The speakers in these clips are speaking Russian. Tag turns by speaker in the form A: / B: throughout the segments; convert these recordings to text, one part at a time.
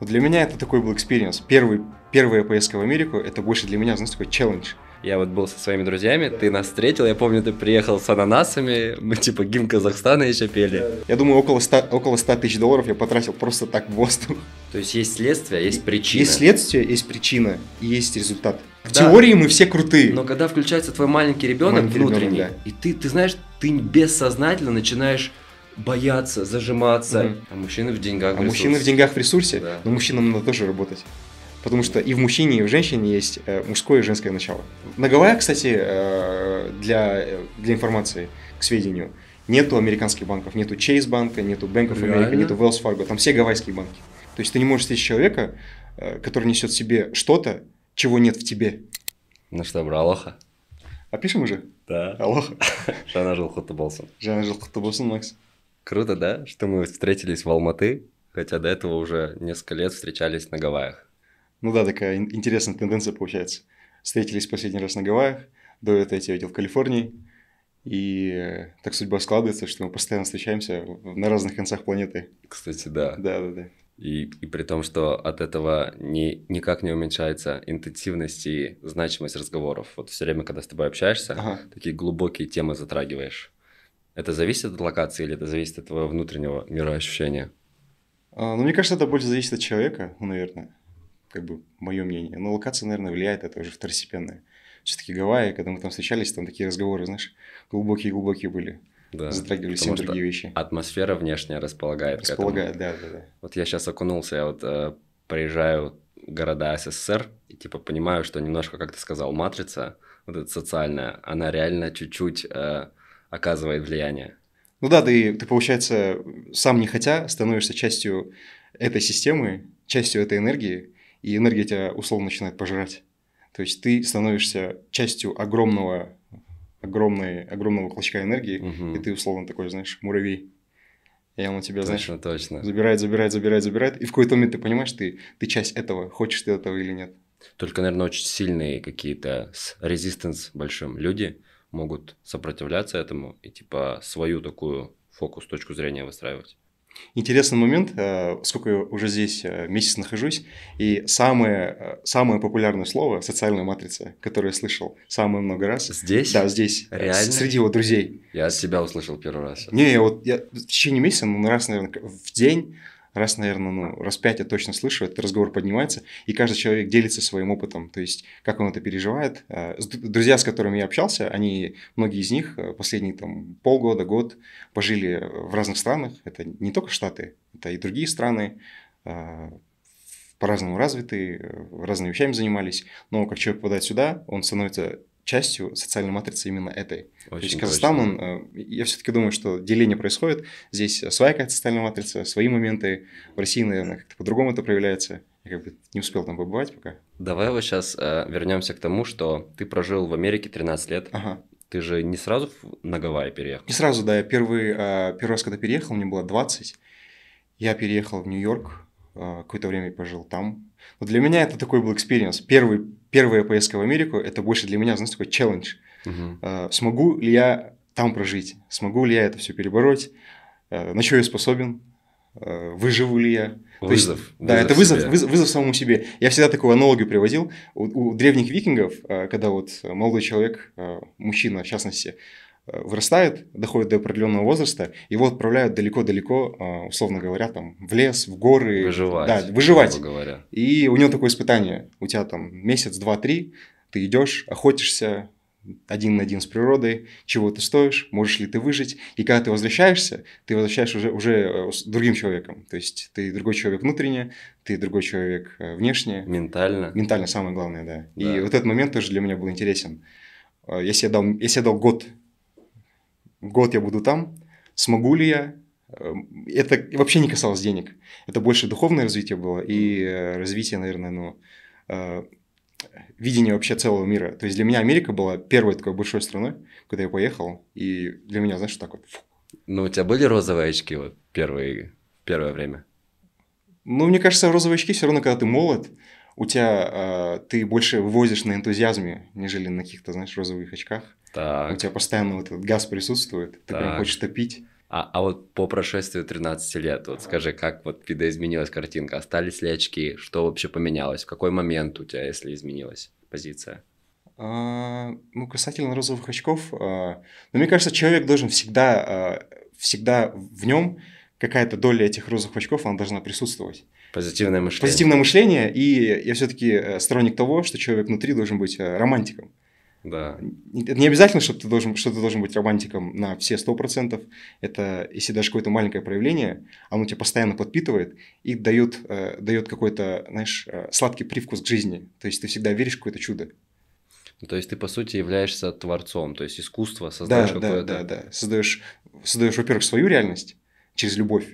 A: Для меня это такой был экспириенс. Первый, первая поездка в Америку, это больше для меня, знаешь, такой челлендж.
B: Я вот был со своими друзьями, ты нас встретил, я помню, ты приехал с ананасами, мы типа гимн
A: Казахстана еще пели. Я думаю, около 100, около 100 тысяч долларов я потратил просто так в Бостон. То есть есть следствие, есть причина. Есть следствие, есть причина и есть результат. В да. теории мы все
B: крутые. Но когда включается твой маленький ребенок маленький внутренний, ребенок, да. и ты, ты знаешь, ты бессознательно начинаешь бояться, зажиматься. mm А мужчины в деньгах. А в мужчины в
A: деньгах в ресурсе, да. но мужчинам надо тоже работать. Потому что и в мужчине, и в женщине есть э, мужское и женское начало. На Гавайях, кстати, э, для, э, для информации, к сведению, нету американских банков, нету Chase банка, нету Bank of America, Реально? нету Wells Fargo, там все гавайские банки. То есть ты не можешь встретить человека, который несет в себе что-то, чего нет в тебе. Ну что, бро, алоха. А пишем уже? Да. Алоха. Жанна жыл құтты Жанна Жаңа
B: жыл Макс. Круто, да, что мы встретились в Алматы, хотя до этого уже несколько лет встречались на Гавайях.
A: Ну да, такая интересная тенденция получается. Встретились последний раз на Гавайях, до этого я тебя видел в Калифорнии, и так судьба складывается, что мы постоянно встречаемся на разных концах планеты. Кстати, да. Да, да, да. И, и при том,
B: что от этого ни, никак не уменьшается интенсивность и значимость разговоров. Вот все время, когда с тобой общаешься, ага. такие глубокие темы затрагиваешь. Это зависит от локации или это зависит от твоего внутреннего мироощущения? А, ну, мне кажется, это больше зависит от человека,
A: наверное. Как бы мое мнение. Но локация, наверное, влияет, это уже второстепенное. Все-таки Гавайи, когда мы там встречались, там такие разговоры, знаешь, глубокие-глубокие были. Да, затрагивали все другие
B: вещи. Атмосфера внешняя располагает. Располагает, да, да, да. Вот я сейчас окунулся, я вот э, проезжаю города СССР и типа понимаю, что немножко, как ты сказал, матрица, вот эта социальная, она реально чуть-чуть э, оказывает влияние.
A: Ну да, ты, ты, получается, сам не хотя становишься частью этой системы, частью этой энергии, и энергия тебя условно начинает пожирать. То есть ты становишься частью огромного, огромной, огромного клочка энергии, угу. и ты условно такой, знаешь, муравей. И он у тебя, точно, знаешь, точно. забирает, забирает, забирает, забирает. И в какой-то момент ты понимаешь, ты, ты часть этого, хочешь ты этого или нет. Только, наверное, очень сильные какие-то с
B: резистанс большим люди, могут сопротивляться этому и типа свою такую
A: фокус, точку зрения выстраивать. Интересный момент, э, сколько я уже здесь э, месяц нахожусь, и самое, э, самое популярное слово – социальная матрица, которое я слышал самое много раз. Здесь? Да, здесь. Реально? Среди его друзей. Я от себя услышал первый раз. Не, я вот я в течение месяца, ну, раз, наверное, в день раз, наверное, ну, раз пять я точно слышу, этот разговор поднимается, и каждый человек делится своим опытом, то есть как он это переживает. Э, друзья, с которыми я общался, они, многие из них э, последние там полгода, год пожили э, в разных странах, это не только Штаты, это и другие страны, по-разному развитые, разными вещами занимались, но как человек попадает сюда, он становится частью социальной матрицы именно этой. Очень То есть Казахстан, он, э, я все-таки думаю, что деление происходит. Здесь своя какая-то социальная матрица, свои моменты. В России, наверное, как-то по-другому это проявляется. Я как бы не успел там побывать пока.
B: Давай вот сейчас э, вернемся к тому, что ты прожил в Америке 13 лет. Ага. Ты же не сразу на Гавайи переехал?
A: Не сразу, да. Я первый, э, первый раз, когда переехал, мне было 20. Я переехал в Нью-Йорк, э, какое-то время пожил там. Но для меня это такой был экспириенс. Первый первая поездка в Америку, это больше для меня, знаешь, такой челлендж. Угу. Смогу ли я там прожить? Смогу ли я это все перебороть? А, на что я способен? А, выживу ли я. Вызов. есть, вызов да, это вызов, вызов, вызов самому себе. Я всегда такую аналогию приводил. У, у древних викингов, когда вот молодой человек, мужчина в частности, Э, вырастает, доходит до определенного возраста, его отправляют далеко-далеко, э, условно говоря, там в лес, в горы. Выживать. Да, выживать. Говоря. И у него такое испытание. У тебя там месяц, два, три, ты идешь, охотишься один на один с природой, чего ты стоишь, можешь ли ты выжить. И когда ты возвращаешься, ты возвращаешься уже, уже э, с другим человеком. То есть ты другой человек внутренне, ты другой человек внешне. Ментально. Ментально самое главное, да. да. И вот этот момент тоже для меня был интересен. Если я дал, если я дал год год я буду там, смогу ли я. Эм, это вообще не касалось денег. Это больше духовное развитие было и э, развитие, наверное, ну, э, видение вообще целого мира. То есть для меня Америка была первой такой большой страной, куда я поехал, и для меня, знаешь, так вот. Ну, у тебя были розовые очки вот первые, первое время? Ну, мне кажется, розовые очки все равно, когда ты молод, у тебя э, ты больше вывозишь на энтузиазме, нежели на каких-то, знаешь, розовых очках. Так. У тебя постоянно вот этот газ присутствует, ты так. прям хочешь топить.
B: А, а вот по прошествию 13 лет, вот скажи, как вот видоизменилась картинка? Остались ли очки? Что вообще поменялось? В какой момент у тебя, если изменилась позиция?
A: А, ну, касательно розовых очков, а, ну, мне кажется, человек должен всегда, а, всегда в нем какая-то доля этих розовых очков, она должна присутствовать. Позитивное мышление. Позитивное мышление, и я все-таки э, сторонник того, что человек внутри должен быть э, романтиком. Да. не обязательно, что ты должен, что ты должен быть романтиком на все сто процентов. Это если даже какое-то маленькое проявление, оно тебя постоянно подпитывает и дает, э, дает какой-то, знаешь, э, сладкий привкус к жизни. То есть ты всегда веришь в какое-то чудо. Ну, то есть ты, по сути,
B: являешься творцом, то есть искусство создаешь да, какое-то... Да, да, да. Создаешь, создаешь во-первых, свою реальность через любовь,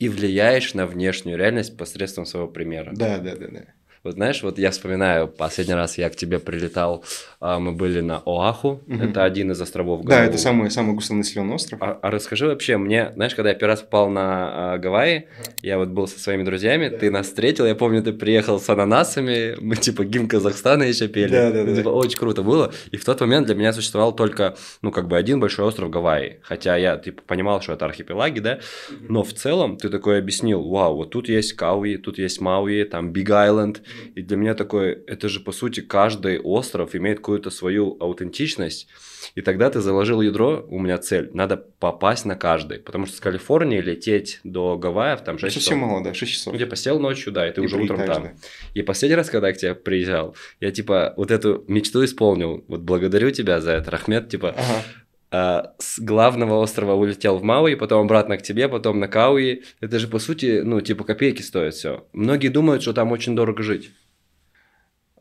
B: и влияешь на внешнюю реальность посредством своего примера. Да, да, да, да. Вот знаешь, вот я вспоминаю, последний раз я к тебе прилетал, а, мы были на Оаху, угу. это один из островов Гавайи. Да, это самый, самый густонаселенный остров. А, а расскажи вообще мне, знаешь, когда я первый раз попал на а, Гавайи, угу. я вот был со своими друзьями, да. ты нас встретил, я помню, ты приехал с ананасами, мы типа гимн Казахстана еще пели. Да, да, да. Типа, очень круто было. И в тот момент для меня существовал только, ну, как бы один большой остров Гавайи. Хотя я, типа, понимал, что это архипелаги, да, но в целом ты такой объяснил, вау, вот тут есть Кауи, тут есть Мауи, там Биг Айленд, и для меня такое, это же по сути каждый остров имеет какую-то свою аутентичность. И тогда ты заложил ядро, у меня цель, надо попасть на каждый. Потому что с Калифорнии лететь до Гавайев там 6 часов. Совсем мало, да, 6 часов. Ну, ты типа, посел ночью, да, и ты и уже утром там. И последний раз, когда я к тебе приезжал, я типа вот эту мечту исполнил. Вот благодарю тебя за это, Рахмет, типа... Ага а, с главного острова улетел в Мауи, потом обратно к тебе, потом на Кауи. Это же, по сути, ну, типа копейки стоит все. Многие думают, что
A: там очень дорого жить.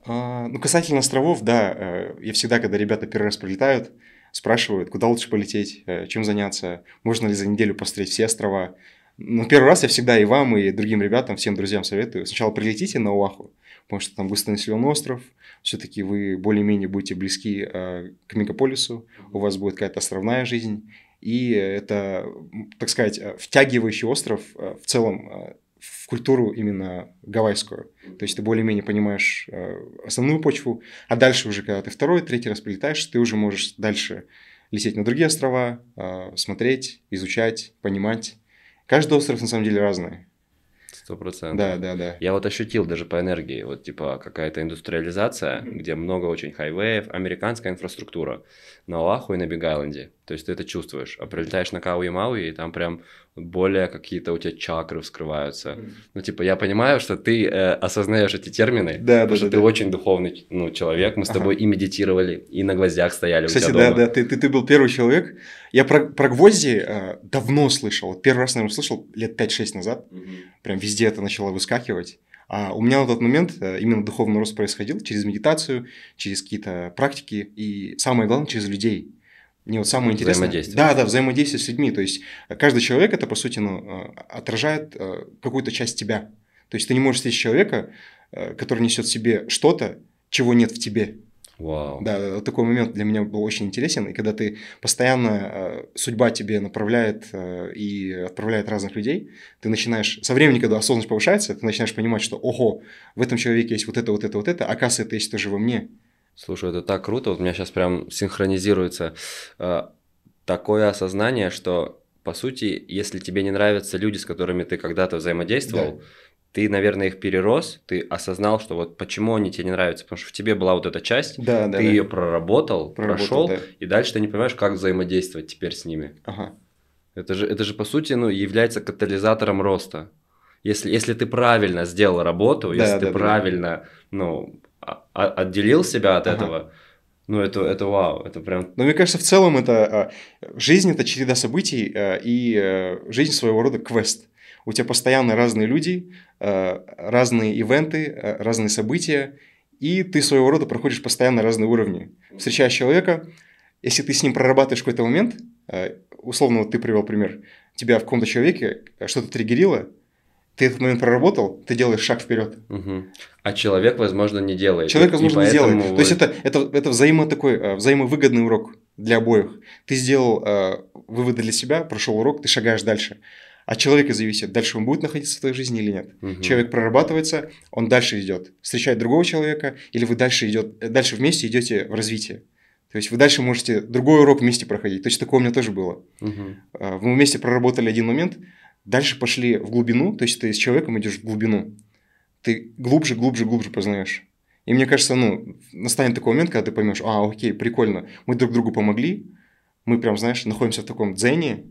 A: А, ну, касательно островов, да, э, я всегда, когда ребята первый раз прилетают, спрашивают, куда лучше полететь, э, чем заняться, можно ли за неделю посмотреть все острова. Но первый раз я всегда и вам, и другим ребятам, всем друзьям советую, сначала прилетите на Оаху, потому что там густонаселенный остров – все-таки вы более-менее будете близки э, к мегаполису, у вас будет какая-то островная жизнь, и это, так сказать, э, втягивающий остров э, в целом в культуру именно гавайскую. То есть ты более-менее понимаешь основную почву, а дальше уже, когда ты второй, третий раз прилетаешь, ты уже можешь дальше лететь на другие острова, смотреть, изучать, понимать. Каждый остров на самом деле разный. Сто процентов. Да, да, да. Я вот
B: ощутил даже по энергии, вот типа какая-то индустриализация, где много очень хайвеев, американская инфраструктура на Оаху и на Биг-Айленде. То есть ты это чувствуешь. А прилетаешь на Кауи Мауи, и там прям более какие-то у тебя чакры вскрываются. Mm. Ну, типа, я понимаю, что ты э, осознаешь эти термины, да, потому да, что да, ты да. очень духовный ну, человек. Мы с тобу ага. тобой и медитировали, и на гвоздях стояли Кстати, у тебя дома. да,
A: да, ты, ты, ты был первый человек. Я про, про гвозди э, давно слышал. первый раз, наверное, слышал лет 5-6 назад. Mm-hmm. Прям везде это начало выскакивать. А у меня на тот момент э, именно духовный рост происходил через медитацию, через какие-то практики и, самое главное, через людей не вот самое интересное... Взаимодействие. Да, да, взаимодействие с людьми. То есть каждый человек это, по сути, ну, э, отражает э, какую-то часть тебя. То есть ты не можешь встретить человека, э, который несет в себе что-то, чего нет в тебе. Вау. Да, такой момент для меня был очень интересен. И когда ты постоянно судьба тебе направляет и отправляет разных людей, ты начинаешь со временем, когда осознанность повышается, ты начинаешь понимать, что ого, в этом человеке есть вот это, вот это, вот это, а оказывается, это есть тоже во мне.
B: Слушай, это так круто. Вот у меня сейчас прям синхронизируется э, такое осознание, что по сути, если тебе не нравятся люди, с которыми ты когда-то взаимодействовал, да. ты, наверное, их перерос, ты осознал, что вот почему они тебе не нравятся, потому что в тебе была вот эта часть, да, ты да, ее да. проработал, проработал прошел, да. и дальше ты не понимаешь, как взаимодействовать теперь с ними. Ага. Это же, это же по сути, ну, является катализатором роста. Если, если ты правильно сделал работу, да, если да, ты да, правильно, да. ну, отделил себя от ага. этого, ну, это,
A: это вау, это прям... Но ну, мне кажется, в целом это... Э, жизнь – это череда событий, э, и э, жизнь своего рода квест. У тебя постоянно разные люди, разные ивенты, разные события, и ты своего рода проходишь постоянно разные уровни. Встречаешь человека, если ты с ним прорабатываешь какой-то момент, условно, вот ты привел пример, тебя в каком-то человеке что-то триггерило, ты этот момент проработал, ты делаешь шаг вперед.
B: Угу. А человек, возможно, не делает. Человек, возможно, не делает. Вы... То есть
A: это, это, это взаимо такой, э, взаимовыгодный урок для обоих. Ты сделал э, выводы для себя, прошел урок, ты шагаешь дальше. А человека зависит, дальше он будет находиться в твоей жизни или нет. Угу. Человек прорабатывается, он дальше идет, встречает другого человека, или вы дальше, идет, дальше вместе идете в развитие. То есть вы дальше можете другой урок вместе проходить. Точно такое у меня тоже было. Угу. Мы вместе проработали один момент, Дальше пошли в глубину, то есть ты с человеком идешь в глубину. Ты глубже, глубже, глубже познаешь. И мне кажется, ну, настанет такой момент, когда ты поймешь, а, окей, прикольно, мы друг другу помогли, мы прям, знаешь, находимся в таком дзене,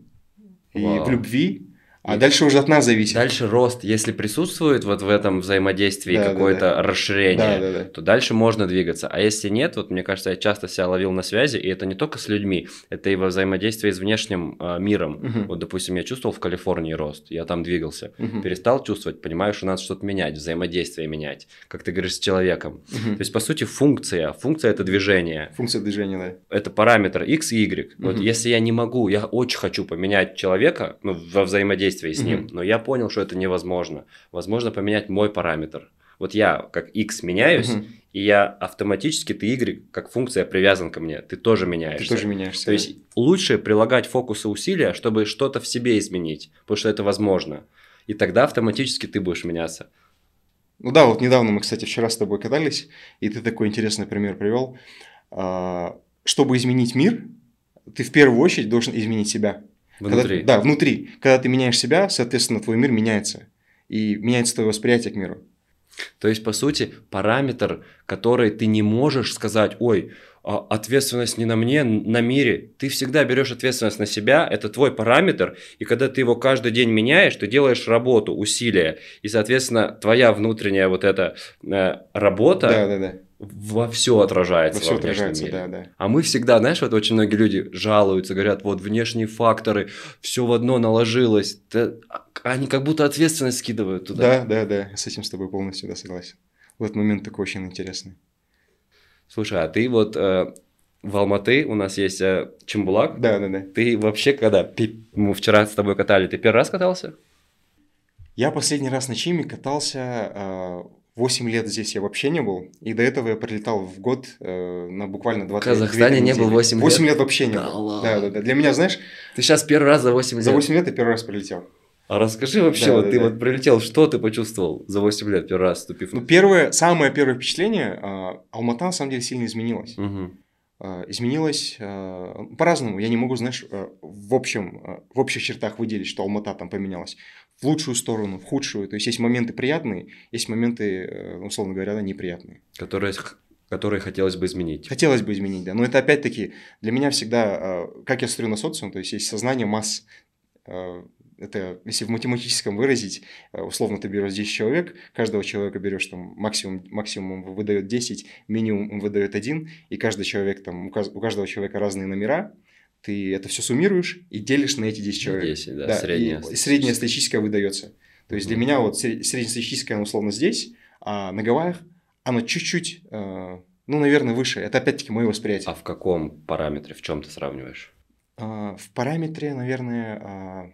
A: и Вау. в
B: любви, а и дальше уже от нас зависит. Дальше рост, если присутствует вот в этом взаимодействии да, какое-то да, да. расширение, да, да, да. то дальше можно двигаться. А если нет, вот мне кажется, я часто себя ловил на связи, и это не только с людьми, это и во взаимодействии с внешним э, миром. Угу. Вот, допустим, я чувствовал в Калифорнии рост, я там двигался, угу. перестал чувствовать, понимаю, что надо что-то менять, взаимодействие менять, как ты говоришь, с человеком. Угу. То есть, по сути, функция, функция это движение. Функция движения, да. Это параметр x и y. Угу. Вот если я не могу, я очень хочу поменять человека ну, во взаимодействии, взаимодействии с ним, mm-hmm. но я понял, что это невозможно. Возможно поменять мой параметр. Вот я как x меняюсь, mm-hmm. и я автоматически, ты y как функция привязан ко мне, ты тоже меняешься. Ты тоже меняешься. То есть лучше прилагать фокусы усилия, чтобы что-то в себе
A: изменить, потому что это возможно. И тогда автоматически ты будешь меняться. Ну да, вот недавно мы, кстати, вчера с тобой катались, и ты такой интересный пример привел. А, чтобы изменить мир, ты в первую очередь должен изменить себя. Внутри. Когда, да, внутри. Когда ты меняешь себя, соответственно, твой мир меняется. И меняется твое восприятие к миру.
B: То есть, по сути, параметр, который ты не можешь сказать, ой, а, ответственность не на мне, на мире. Ты всегда берешь ответственность на себя, это твой параметр, и когда ты его каждый день меняешь, ты делаешь работу, усилия, и, соответственно, твоя внутренняя вот эта э, работа, да, да, да
A: во все отражается во, все во отражается, мире. Да, да.
B: А мы всегда, знаешь, вот очень многие люди жалуются, говорят, вот внешние факторы, все в одно наложилось. А они как будто ответственность скидывают туда. Да, да, да, с этим с тобой полностью да, согласен.
A: Вот момент такой очень интересный.
B: Слушай, а ты вот э, в Алматы у нас есть э, Чембулак. Да, да, да. Ты вообще когда? мы вчера с тобой катали, ты первый раз катался?
A: Я последний раз на Чиме катался э, 8 лет здесь я вообще не был, и до этого я прилетал в год э, на буквально 20 лет. В Казахстане не был 8 лет? 8 лет вообще не да был. Да, да, да. Для меня, знаешь... Ты сейчас первый раз за 8 лет. За 8 лет я первый раз прилетел.
B: А расскажи вообще, да, вот да, ты да. вот прилетел, что ты почувствовал за 8 лет, первый раз вступив?
A: Ну, первое, самое первое впечатление, э, Алмата на самом деле сильно изменилась. Угу а, изменилось а, по-разному. Я не могу, знаешь, э, в, общем, э, в общих чертах выделить, что Алмата там поменялась в лучшую сторону, в худшую. То есть есть моменты приятные, есть моменты, э, условно говоря, да, неприятные. Которые которые хотелось бы изменить. Хотелось бы изменить, да. Но это опять-таки для меня всегда, э, как я смотрю на социум, то есть есть сознание масс. Э, это, если в математическом выразить, условно ты берешь 10 человек, каждого человека берешь там максимум, максимум выдает 10, минимум выдает 1, и каждый человек там, у каждого человека разные номера, ты это все суммируешь и делишь на эти 10 человек. 10, да, да средняя. И средняя статистическая выдается. То есть для mm-hmm. меня вот среднестатистическая, она условно здесь, а на Гавайях она чуть-чуть, э, ну, наверное, выше. Это опять-таки мое восприятие. А в каком параметре, в чем ты сравниваешь? А, в параметре, наверное, а,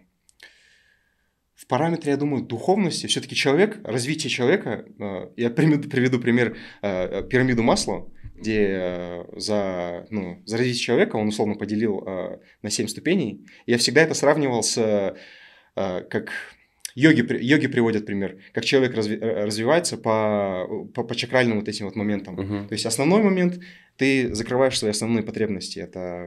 A: в параметре, я думаю, духовности все-таки человек, развитие человека, э, я приведу, пример э, пирамиду масла, где э, за, ну, за развитие человека он условно поделил э, на 7 ступеней. Я всегда это сравнивал с э, как йоги, йоги приводят пример, как человек разви, э, развивается по, по, по чакральным вот этим вот моментам. Угу. То есть основной момент, ты закрываешь свои основные потребности. Это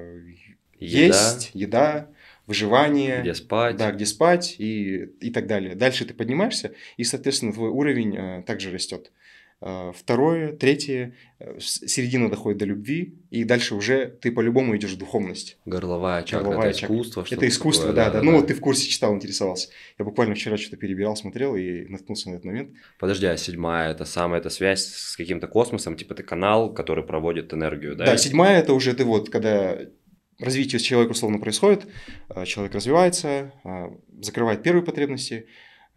B: еда. есть,
A: еда, выживание, где спать, да, где спать и, и так далее. Дальше ты поднимаешься, и, соответственно, твой уровень э, также растет. Э, второе, третье, э, середина доходит до любви, и дальше уже ты по-любому идешь в духовность. Горловая чакра, Горловая это чакра. искусство. Это искусство, такое, да, да, да. Ну вот ты в курсе читал, интересовался. Я буквально вчера что-то перебирал, смотрел и наткнулся на этот момент. Подожди, а седьмая
B: это самая эта связь с каким-то космосом, типа ты канал, который проводит энергию, да? Да, седьмая
A: это уже ты вот, когда развитие человека условно происходит, э, человек развивается, закрывает первые потребности,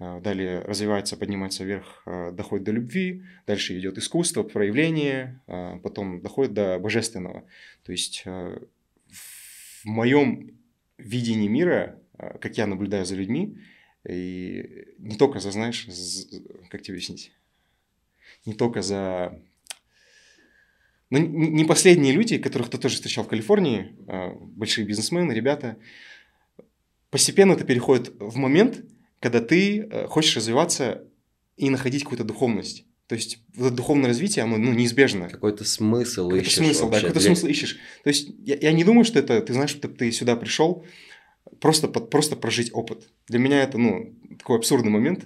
A: Э, далее развивается, поднимается вверх, э, доходит до любви, дальше идет искусство, проявление, э, потом доходит до божественного. То есть в моем видении мира, как я наблюдаю за людьми, и не только за, знаешь, за, как тебе объяснить, не только за... Ну, не последние люди, которых ты тоже встречал в Калифорнии, большие бизнесмены, ребята, постепенно это переходит в момент, когда ты э, хочешь развиваться и находить какую-то духовность. То есть вот это духовное развитие, оно ну, неизбежно. Какой-то смысл какой ищешь. Смысл, вообще, да, какой-то для... смысл ищешь. То есть я, я не думаю, что это, ты знаешь, что ты сюда пришел просто, под, просто прожить опыт. Для меня это, ну, такой абсурдный момент.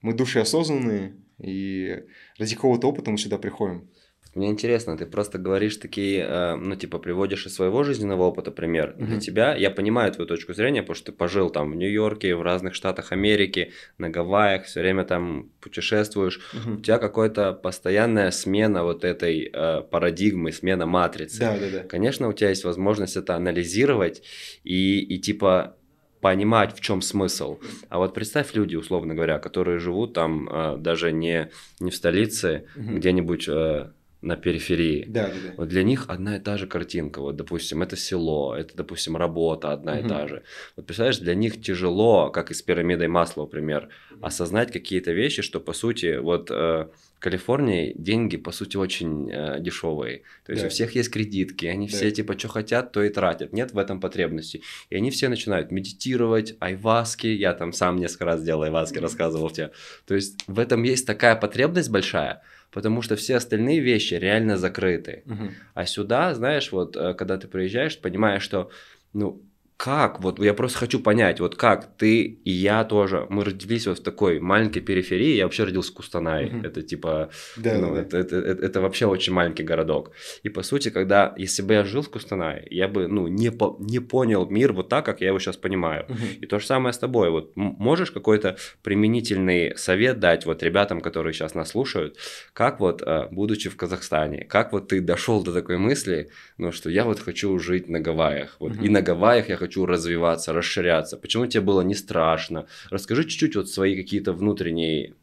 A: Мы души осознанные, и ради какого-то опыта мы сюда приходим.
B: Мне интересно, ты просто говоришь такие, э, ну, типа, приводишь из своего жизненного опыта пример. Mm-hmm. Для тебя, я понимаю твою точку зрения, потому что ты пожил там в Нью-Йорке, в разных штатах Америки, на Гавайях, все время там путешествуешь. Mm-hmm. У тебя какая-то постоянная смена вот этой э, парадигмы, смена матрицы. Да, да, да. Конечно, у тебя есть возможность это анализировать и, и типа, понимать, в чем смысл. А вот представь люди, условно говоря, которые живут там э, даже не, не в столице, mm-hmm. где-нибудь... Э, на периферии. Да, да, да. Вот для них одна и та же картинка. Вот, допустим, это село, это, допустим, работа одна угу. и та же. Вот представляешь, для них тяжело, как и с пирамидой масла, например, осознать какие-то вещи, что по сути, вот э, в Калифорнии деньги, по сути, очень э, дешевые. То есть да. у всех есть кредитки, они да. все типа, что хотят, то и тратят. Нет в этом потребности. И они все начинают медитировать, айваски. Я там сам несколько раз делал айваски, рассказывал тебе. То есть в этом есть такая потребность большая потому что все остальные вещи реально закрыты. Угу. А сюда, знаешь, вот э, когда ты приезжаешь, понимаешь, что ну, как, вот я просто хочу понять, вот как ты и я тоже, мы родились вот в такой маленькой периферии, я вообще родился в Кустанай, mm-hmm. это типа, да, ну, да. Это, это, это, это вообще очень маленький городок. И по сути, когда, если бы я жил в Кустанай, я бы, ну, не, по, не понял мир вот так, как я его сейчас понимаю. Mm-hmm. И то же самое с тобой, вот можешь какой-то применительный совет дать вот ребятам, которые сейчас нас слушают, как вот, э, будучи в Казахстане, как вот ты дошел до такой мысли, ну, что я вот хочу жить на Гавайях, вот, mm-hmm. и на Гавайях я хочу хочу развиваться, расширяться, почему тебе было не страшно. Расскажи чуть-чуть вот свои какие-то внутренние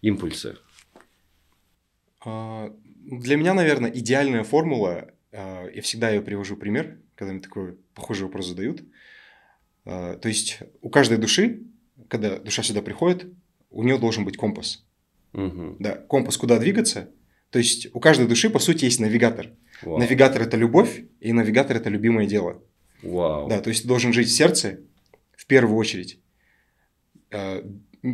B: импульсы.
A: А, для меня, наверное, идеальная формула, а, я всегда ее привожу пример, когда мне такой похожий вопрос задают. А, то есть у каждой души, когда душа сюда приходит, у нее должен быть компас. Угу. Да, компас, куда двигаться. То есть у каждой души, по сути, есть навигатор. Вау. Навигатор это любовь, и навигатор это любимое дело. Вау. Да, то есть должен жить в сердце в первую очередь, э,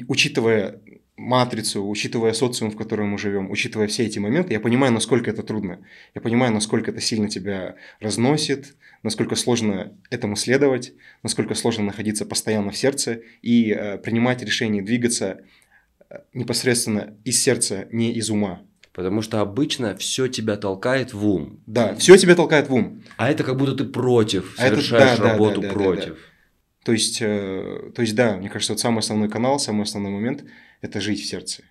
A: учитывая матрицу, учитывая социум, в котором мы живем, учитывая все эти моменты, я понимаю, насколько это трудно. Я понимаю, насколько это сильно тебя разносит, насколько сложно этому следовать, насколько сложно находиться постоянно в сердце и э, принимать решение двигаться э, непосредственно из сердца, не из ума. Потому что обычно все тебя толкает в ум. Да, все тебя толкает в ум.
B: А это как будто ты против, а совершаешь это, да, работу да, да, против. Да, да, да.
A: То, есть, э, то есть, да, мне кажется, вот самый основной канал, самый основной момент – это жить в сердце.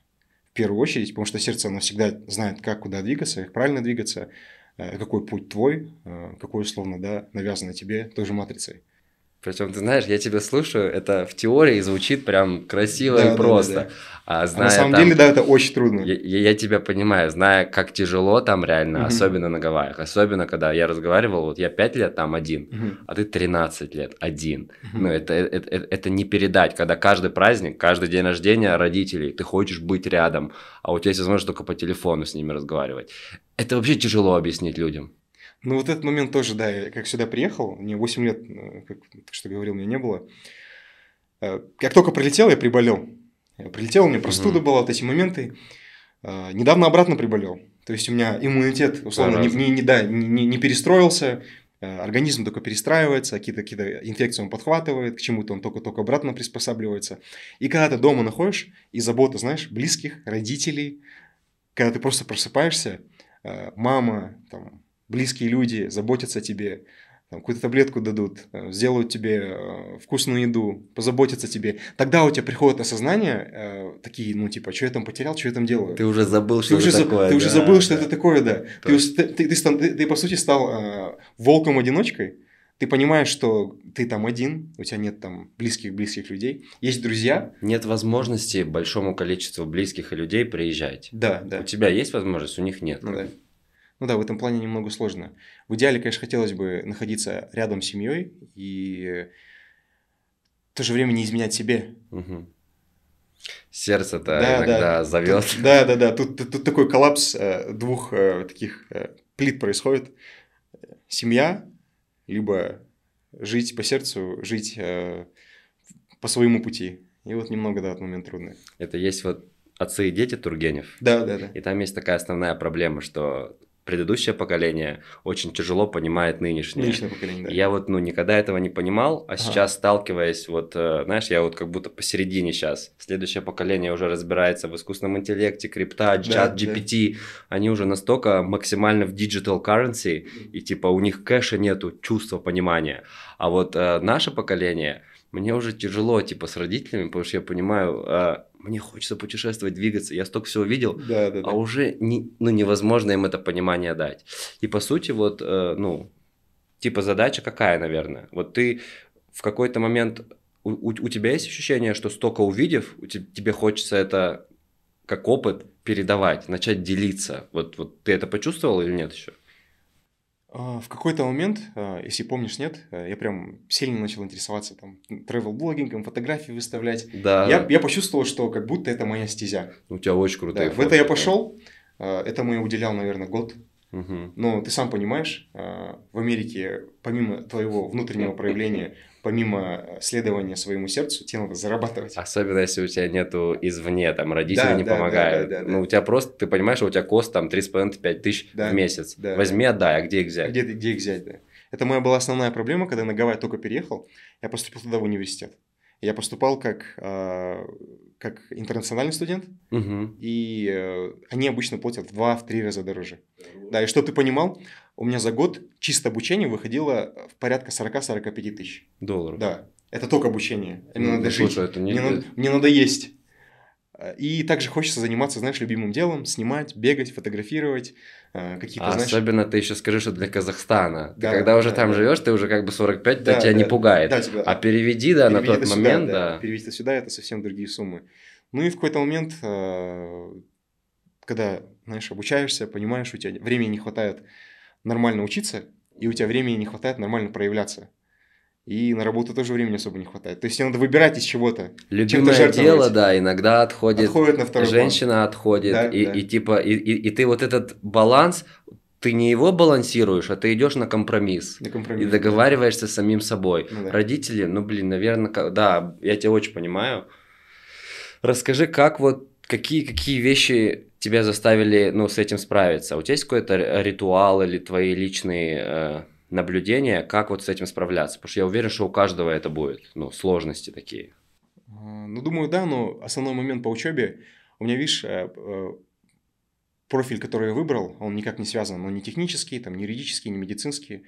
A: В первую очередь, потому что сердце, оно всегда знает, как, куда двигаться, как правильно двигаться, э, какой путь твой, э, какой, условно, да, навязанный тебе той же матрицей.
B: Причем, ты знаешь, я тебя слушаю, это в теории звучит прям красиво да, и просто. Да, да. А, зная, а на самом там, деле, да, это очень трудно. Я, я тебя понимаю, зная, как тяжело там реально, угу. особенно на Гавайях, особенно когда я разговаривал, вот я 5 лет там один, угу. а ты 13 лет один. Угу. Ну, это, это, это, э, это не передать, когда каждый праздник, каждый день рождения родителей, ты хочешь быть рядом, а у тебя есть возможность только по телефону с ними разговаривать. Это вообще тяжело объяснить людям.
A: Ну, вот этот момент тоже, да, я как сюда приехал, мне 8 лет, э, как что говорил, мне не было. Э, как только прилетел, я приболел. Я э, прилетел, у меня простуда mm-hmm. была, вот эти моменты. Недавно обратно приболел. То есть у меня иммунитет, условно, не, не, не, да, не, не перестроился, организм только перестраивается, какие-то какие то инфекции он подхватывает, к чему-то он только-только обратно приспосабливается. И когда ты дома находишь, и забота, знаешь, близких, родителей, когда ты просто просыпаешься, мама, там, близкие люди заботятся о тебе, какую-то таблетку дадут, э, сделают тебе э, вкусную еду, позаботятся о тебе. Тогда у тебя приходит осознание, э, такие, ну, типа, что я там потерял, что я там делаю. Ты уже забыл, что ты это уже такое. Ты да, уже забыл, да. что это такое, да. ты, ты, ты, ты, ты, ты, по сути, стал э, волком-одиночкой. Ты понимаешь, что ты там один, у тебя нет там близких-близких людей, есть друзья. Нет возможности большому количеству близких и людей приезжать. Да, да. У тебя есть возможность, у них нет. Ну, да. Ну да, в этом плане немного сложно. В идеале, конечно, хотелось бы находиться рядом с семьей и в то же время не изменять себе. Угу. Сердце-то да, иногда да. зовет. да, да, да. Тут, тут, тут такой коллапс э, двух э, таких э, плит происходит. Семья, либо жить по сердцу, жить по своему пути. И вот немного, да, этот момент трудный. Это есть вот отцы и дети Тургенев. Да, да, да.
B: И там есть такая основная проблема, что предыдущее поколение очень тяжело понимает нынешнее. Нынешнее поколение, да. Я вот, ну, никогда этого не понимал, а ага. сейчас, сталкиваясь, вот, э, знаешь, я вот как будто посередине сейчас. Следующее поколение уже разбирается в искусственном интеллекте, крипта, чат, да, GPT. Да. Они уже настолько максимально в digital currency, и типа у них кэша нету чувства понимания. А вот э, наше поколение – мне уже тяжело, типа, с родителями, потому что я понимаю, а, мне хочется путешествовать, двигаться, я столько всего видел, да, да, а да. а уже не, ну, невозможно им это понимание дать. И по сути, вот, э, ну, типа, задача какая, наверное? Вот ты в какой-то момент, у, у, у тебя есть ощущение, что столько увидев, у тебя, тебе хочется это как опыт передавать, начать делиться. Вот, вот ты это почувствовал или нет еще?
A: А, в какой-то момент, а, если помнишь, нет, а, я прям сильно начал интересоваться там travel-блогингом, фотографии выставлять. Да. Я, я почувствовал, что как будто это моя стезя. У тебя очень крутая да, В это я пошел. это мне уделял, наверное, год. Угу. Но ты сам понимаешь, в Америке, помимо твоего внутреннего проявления, помимо э, следования своему сердцу, тем зарабатывать. Особенно,
B: если у тебя нету извне, там, родители да, не да, помогают. Да, да, да, ну, да. у тебя просто, ты
A: понимаешь, у тебя кост там 3,5-5 тысяч да, в месяц. Да, Возьми, да. отдай, а где их взять? Где, где их взять, да. Это моя была основная проблема, когда я на Гавайи только переехал, я поступил туда в университет. Я поступал как э, как интернациональный студент, угу. и э, они обычно платят в 2-3 раза дороже. Да, и чтобы ты понимал, у меня за год чисто обучение выходило в порядка 40-45 тысяч. Долларов. Да. Это только обучение. Мне ну, надо жить. это не... мне, надо, мне надо есть. Э, и также хочется заниматься, знаешь, любимым делом, снимать, бегать, фотографировать, э, какие-то, знаешь...
B: Особенно ты еще скажи, что для Казахстана. Да, ты когда да, уже да, там да. живешь, ты уже как бы 45, да, да тебя да, не пугает. Да, тебя, А переведи, да, переведи на тот момент, да. да.
A: Переведи сюда, это совсем другие суммы. Ну и в какой-то момент, э, когда, знаешь, обучаешься, понимаешь, у тебя времени не хватает нормально учиться, и у тебя времени не хватает нормально проявляться и на работу тоже времени особо не хватает. То есть тебе надо выбирать из чего-то. Любимое дело,
B: да, иногда отходит, отходит на второй женщина план. отходит, да, и, да. и типа, и, и, и ты вот этот баланс, ты не его балансируешь, а ты идешь на компромисс. На компромисс. И договариваешься да. с самим собой. Ну, да. Родители, ну блин, наверное, да, я тебя очень понимаю. Расскажи, как вот, какие, какие вещи тебя заставили, ну, с этим справиться? У тебя есть какой-то ритуал или твои личные... Э, наблюдение, как вот с этим справляться? Потому что я уверен, что у каждого это будет, ну, сложности такие.
A: Э, ну, думаю, да, но основной момент по учебе, у меня, видишь, э, э, профиль, который я выбрал, он никак не связан, он не технический, там, не юридический, не медицинский,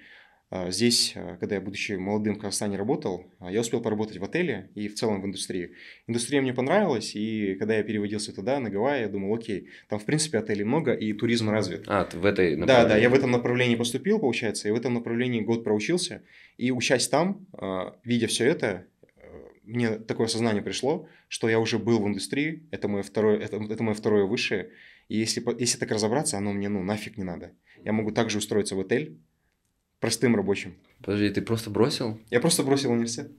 A: а, здесь, а, когда я, будучи молодым в Казахстане, работал, а, я успел поработать в отеле и в целом в индустрии. Индустрия мне понравилась, и когда я переводился туда, на Гавайи, я думал, окей, там, в принципе, отелей много, и туризм развит.
B: А, ты в этой направлении? Да, да, я в этом
A: направлении поступил, получается, и в этом направлении год проучился. И учась там, видя все это, э, мне такое сознание пришло, что я уже был в индустрии, это мое второе, это, это мое второе высшее, и если, если так разобраться, оно мне, ну, нафиг не надо. Я могу также устроиться в отель, простым рабочим. Подожди, ты просто бросил? Я просто бросил университет.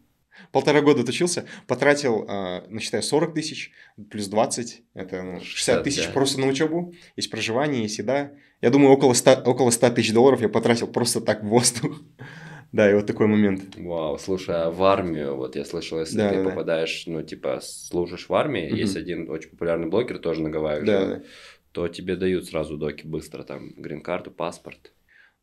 A: Полтора года отучился, потратил, э, а, ну, считай, 40 тысяч, плюс 20, это ну, 60, тысяч да. просто на учебу, есть проживание, есть еда. Я думаю, около 100, около 100 тысяч долларов я потратил просто так в воздух. да, и вот такой момент. Вау, слушай, а в армию, вот я слышал, если да, ты да, попадаешь,
B: ну, типа, служишь в армии, угу. есть один очень популярный блогер, тоже на Гавайях да, да. то тебе дают сразу доки быстро, там, грин-карту, паспорт.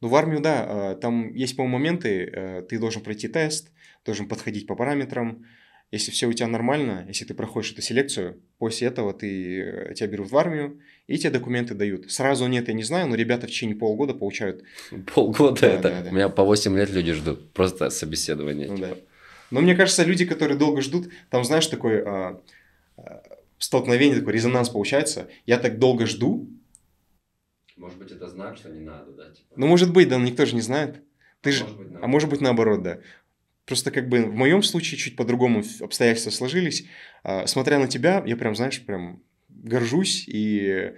A: Ну, в армию, да, а, там есть, по-моему, моменты, э, ты должен пройти тест, должен подходить по параметрам. Если все у тебя нормально, если ты проходишь эту селекцию, после этого ты, э, тебя берут в армию и тебе документы дают. Сразу нет, я не знаю, но ребята в течение полгода получают... Полгода да, это... Да, да. Меня по
B: 8 лет люди ждут, просто собеседование. Ну, типа. да.
A: Но мне кажется, люди, которые долго ждут, там, знаешь, такой а, а, столкновение, такой резонанс получается. Я так долго жду,
B: может быть, это знак, что не надо, да? Типа.
A: Ну, может быть, да, но никто же не знает. Ты может же... быть, наоборот. а может быть, наоборот, да. Просто как бы в моем случае чуть по-другому обстоятельства сложились. А, смотря на тебя, я прям, знаешь, прям горжусь и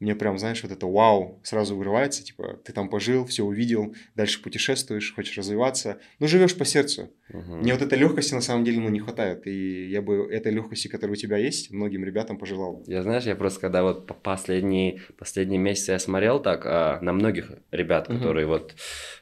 A: мне прям, знаешь, вот это вау сразу вырывается, типа, ты там пожил, все увидел, дальше путешествуешь, хочешь развиваться, ну, живешь по сердцу. Угу. Мне вот этой легкости на самом деле, ну, не хватает, и я бы этой легкости, которая у тебя есть, многим ребятам пожелал.
B: Я, знаешь, я просто, когда вот последние, последние месяцы я смотрел так а, на многих ребят, угу. которые вот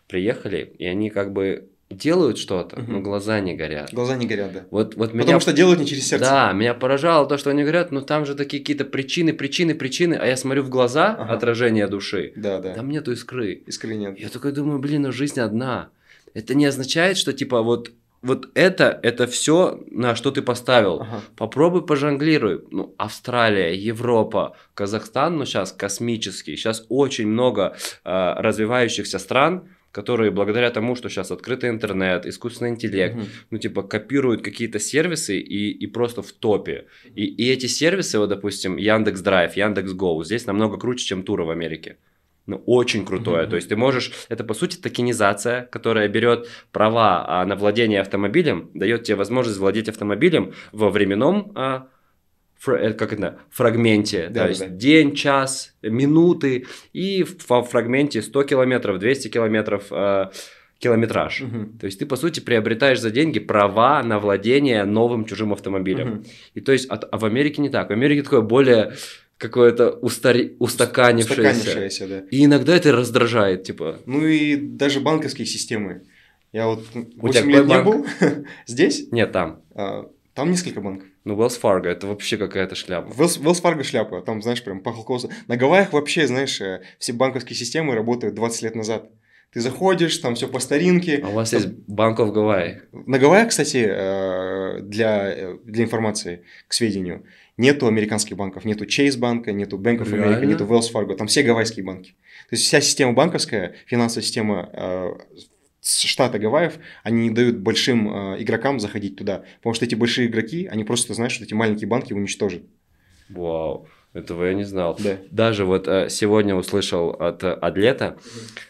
B: приехали, и они как бы делают что-то, угу. но глаза не горят. Глаза не горят, да. Вот, вот меня... Потому что делают не через сердце. Да, меня поражало то, что они говорят, ну там же такие какие-то причины, причины, причины, а я смотрю в глаза ага. отражение души. Да, да. Там нету искры. Искры нет. Я такой думаю, блин, ну жизнь одна. Это не означает, что типа вот вот это, это все, на что ты поставил. Ага. Попробуй пожонглируй. Ну, Австралия, Европа, Казахстан, ну сейчас космический. Сейчас очень много э, развивающихся стран, которые благодаря тому, что сейчас открытый интернет, искусственный интеллект, mm-hmm. ну типа копируют какие-то сервисы и, и просто в топе. И, и эти сервисы, вот допустим, Яндекс Драйв, Яндекс Гоу здесь намного круче, чем туры в Америке. Ну, очень крутое. Mm-hmm. То есть ты можешь, это по сути токенизация, которая берет права а, на владение автомобилем, дает тебе возможность владеть автомобилем во временном а, Э, как это, фрагменте, да, то есть да. день, час, минуты, и в, фрагменте 100 километров, 200 километров э, километраж. Угу. То есть ты, по сути, приобретаешь за деньги права на владение новым чужим автомобилем. Угу. И то есть, а, а в Америке не так. В Америке такое более какое-то устари... устаканившееся. устаканившееся да. И иногда это раздражает, типа.
A: Ну и даже банковские системы. Я вот 8 У тебя лет не банк? был здесь. Нет, там. А, там несколько банков. Ну, Wells Fargo, это вообще какая-то шляпа. Wells, Wells Fargo шляпа, там, знаешь, прям пахло колосом. На Гавайях вообще, знаешь, э, все банковские системы работают 20 лет назад. Ты заходишь, там все по старинке. А у вас там... есть Банк в Гавайи? На Гавайях, кстати, э, для, э, для информации, к сведению, нету американских банков. Нету Chase банка, нету Bank of America, нету Wells Fargo. Там все гавайские банки. То есть вся система банковская, финансовая система с штата Гавайев, они не дают большим э, игрокам заходить туда, потому что эти большие игроки, они просто знают, что эти маленькие банки уничтожат. Вау, этого я не знал. Да.
B: Даже вот э, сегодня услышал от э, Адлета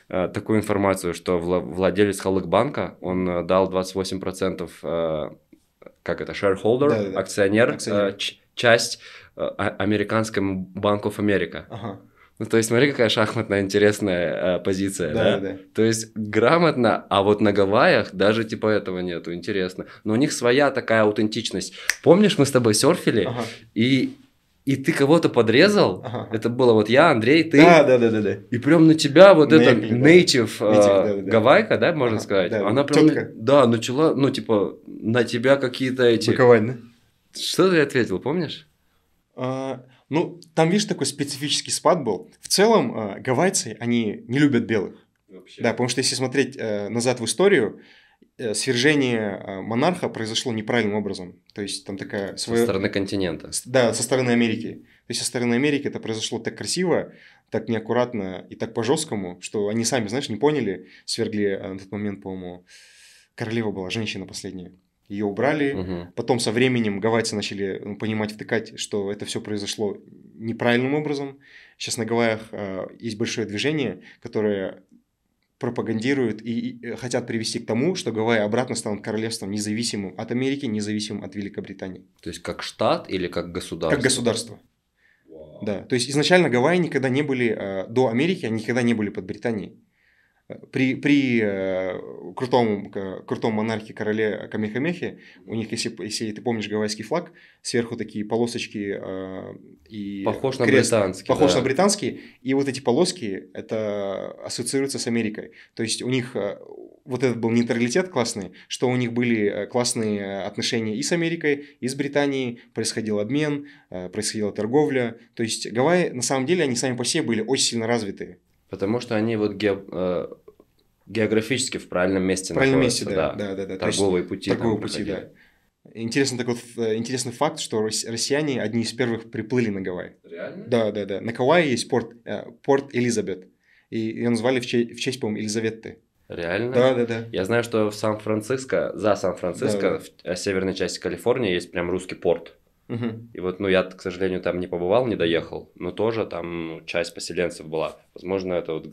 B: такую информацию, что владелец Халык-банка, он дал 28%, э, как это, shareholder, да, да, да. акционер, акционер. Э, часть американскому банков Америка. Ага. Ну, то есть, смотри, какая шахматная интересная э, позиция, да, да? да? То есть, грамотно, а вот на Гавайях даже типа этого нету, интересно. Но у них своя такая аутентичность. Помнишь, мы с тобой серфили, ага. и и ты кого-то подрезал, ага. это было вот я, Андрей, ты. Да, да, да, да. да. И прям на тебя вот Native, это native, да. э, да, да, гавайка, да, можно ага, сказать. Да, Она прям, тетка. да, начала, ну типа на тебя какие-то эти. Быковать,
A: Что ты ответил, помнишь? А, ну, там, видишь, такой специфический спад был. В целом, а, гавайцы, они не любят белых. Вообще. Да, потому что если смотреть э, назад в историю, э, свержение а, монарха произошло неправильным образом. То есть там такая... Своя... Со стороны континента. Да, со стороны Америки. То есть со стороны Америки это произошло так красиво, так неаккуратно и так по-жесткому, что они сами, знаешь, не поняли, свергли на тот момент, по-моему, королева была, женщина последняя ее убрали. Угу. Потом со временем гавайцы начали ну, понимать, втыкать, что это все произошло неправильным образом. Сейчас на Гавайях э, есть большое движение, которое пропагандируют и, э, хотят привести к тому, что Гавайи обратно станут королевством независимым от Америки, независимым от Великобритании.
B: То есть как штат или как государство? Как государство.
A: Wow. Да, то есть изначально Гавайи никогда не были, э, до Америки они никогда не были под Британией при, при э, крутом, к, крутом монархе короле Камехамехе, у них, если, если ты помнишь гавайский флаг, сверху такие полосочки э, и... Похож на британский. Похож да. на британский. И вот эти полоски, это ассоциируется с Америкой. То есть у них э, вот этот был нейтралитет классный, что у них были э, классные отношения и с Америкой, и с Британией, происходил обмен, э, происходила торговля. То есть Гавайи, на самом деле, они сами по себе были очень сильно развитые. Потому что они вот ге... Э, географически в правильном месте в правильном месте, да. да, да, да, торговые есть, пути. Торговые пути, да. Интересный такой э, интересный факт, что россияне одни из первых приплыли на Гавайи. Реально? Да, да, да. На Гавайи есть порт, э, порт Элизабет. И ее назвали в честь, в честь по-моему, Елизаветы. Реально? Да, да, да.
B: Я знаю, что в Сан-Франциско, за Сан-Франциско, да, да. в северной части Калифорнии есть прям русский порт. Угу. И вот, ну, я, к сожалению, там не побывал, не доехал, но тоже там ну, часть поселенцев была. Возможно, это вот,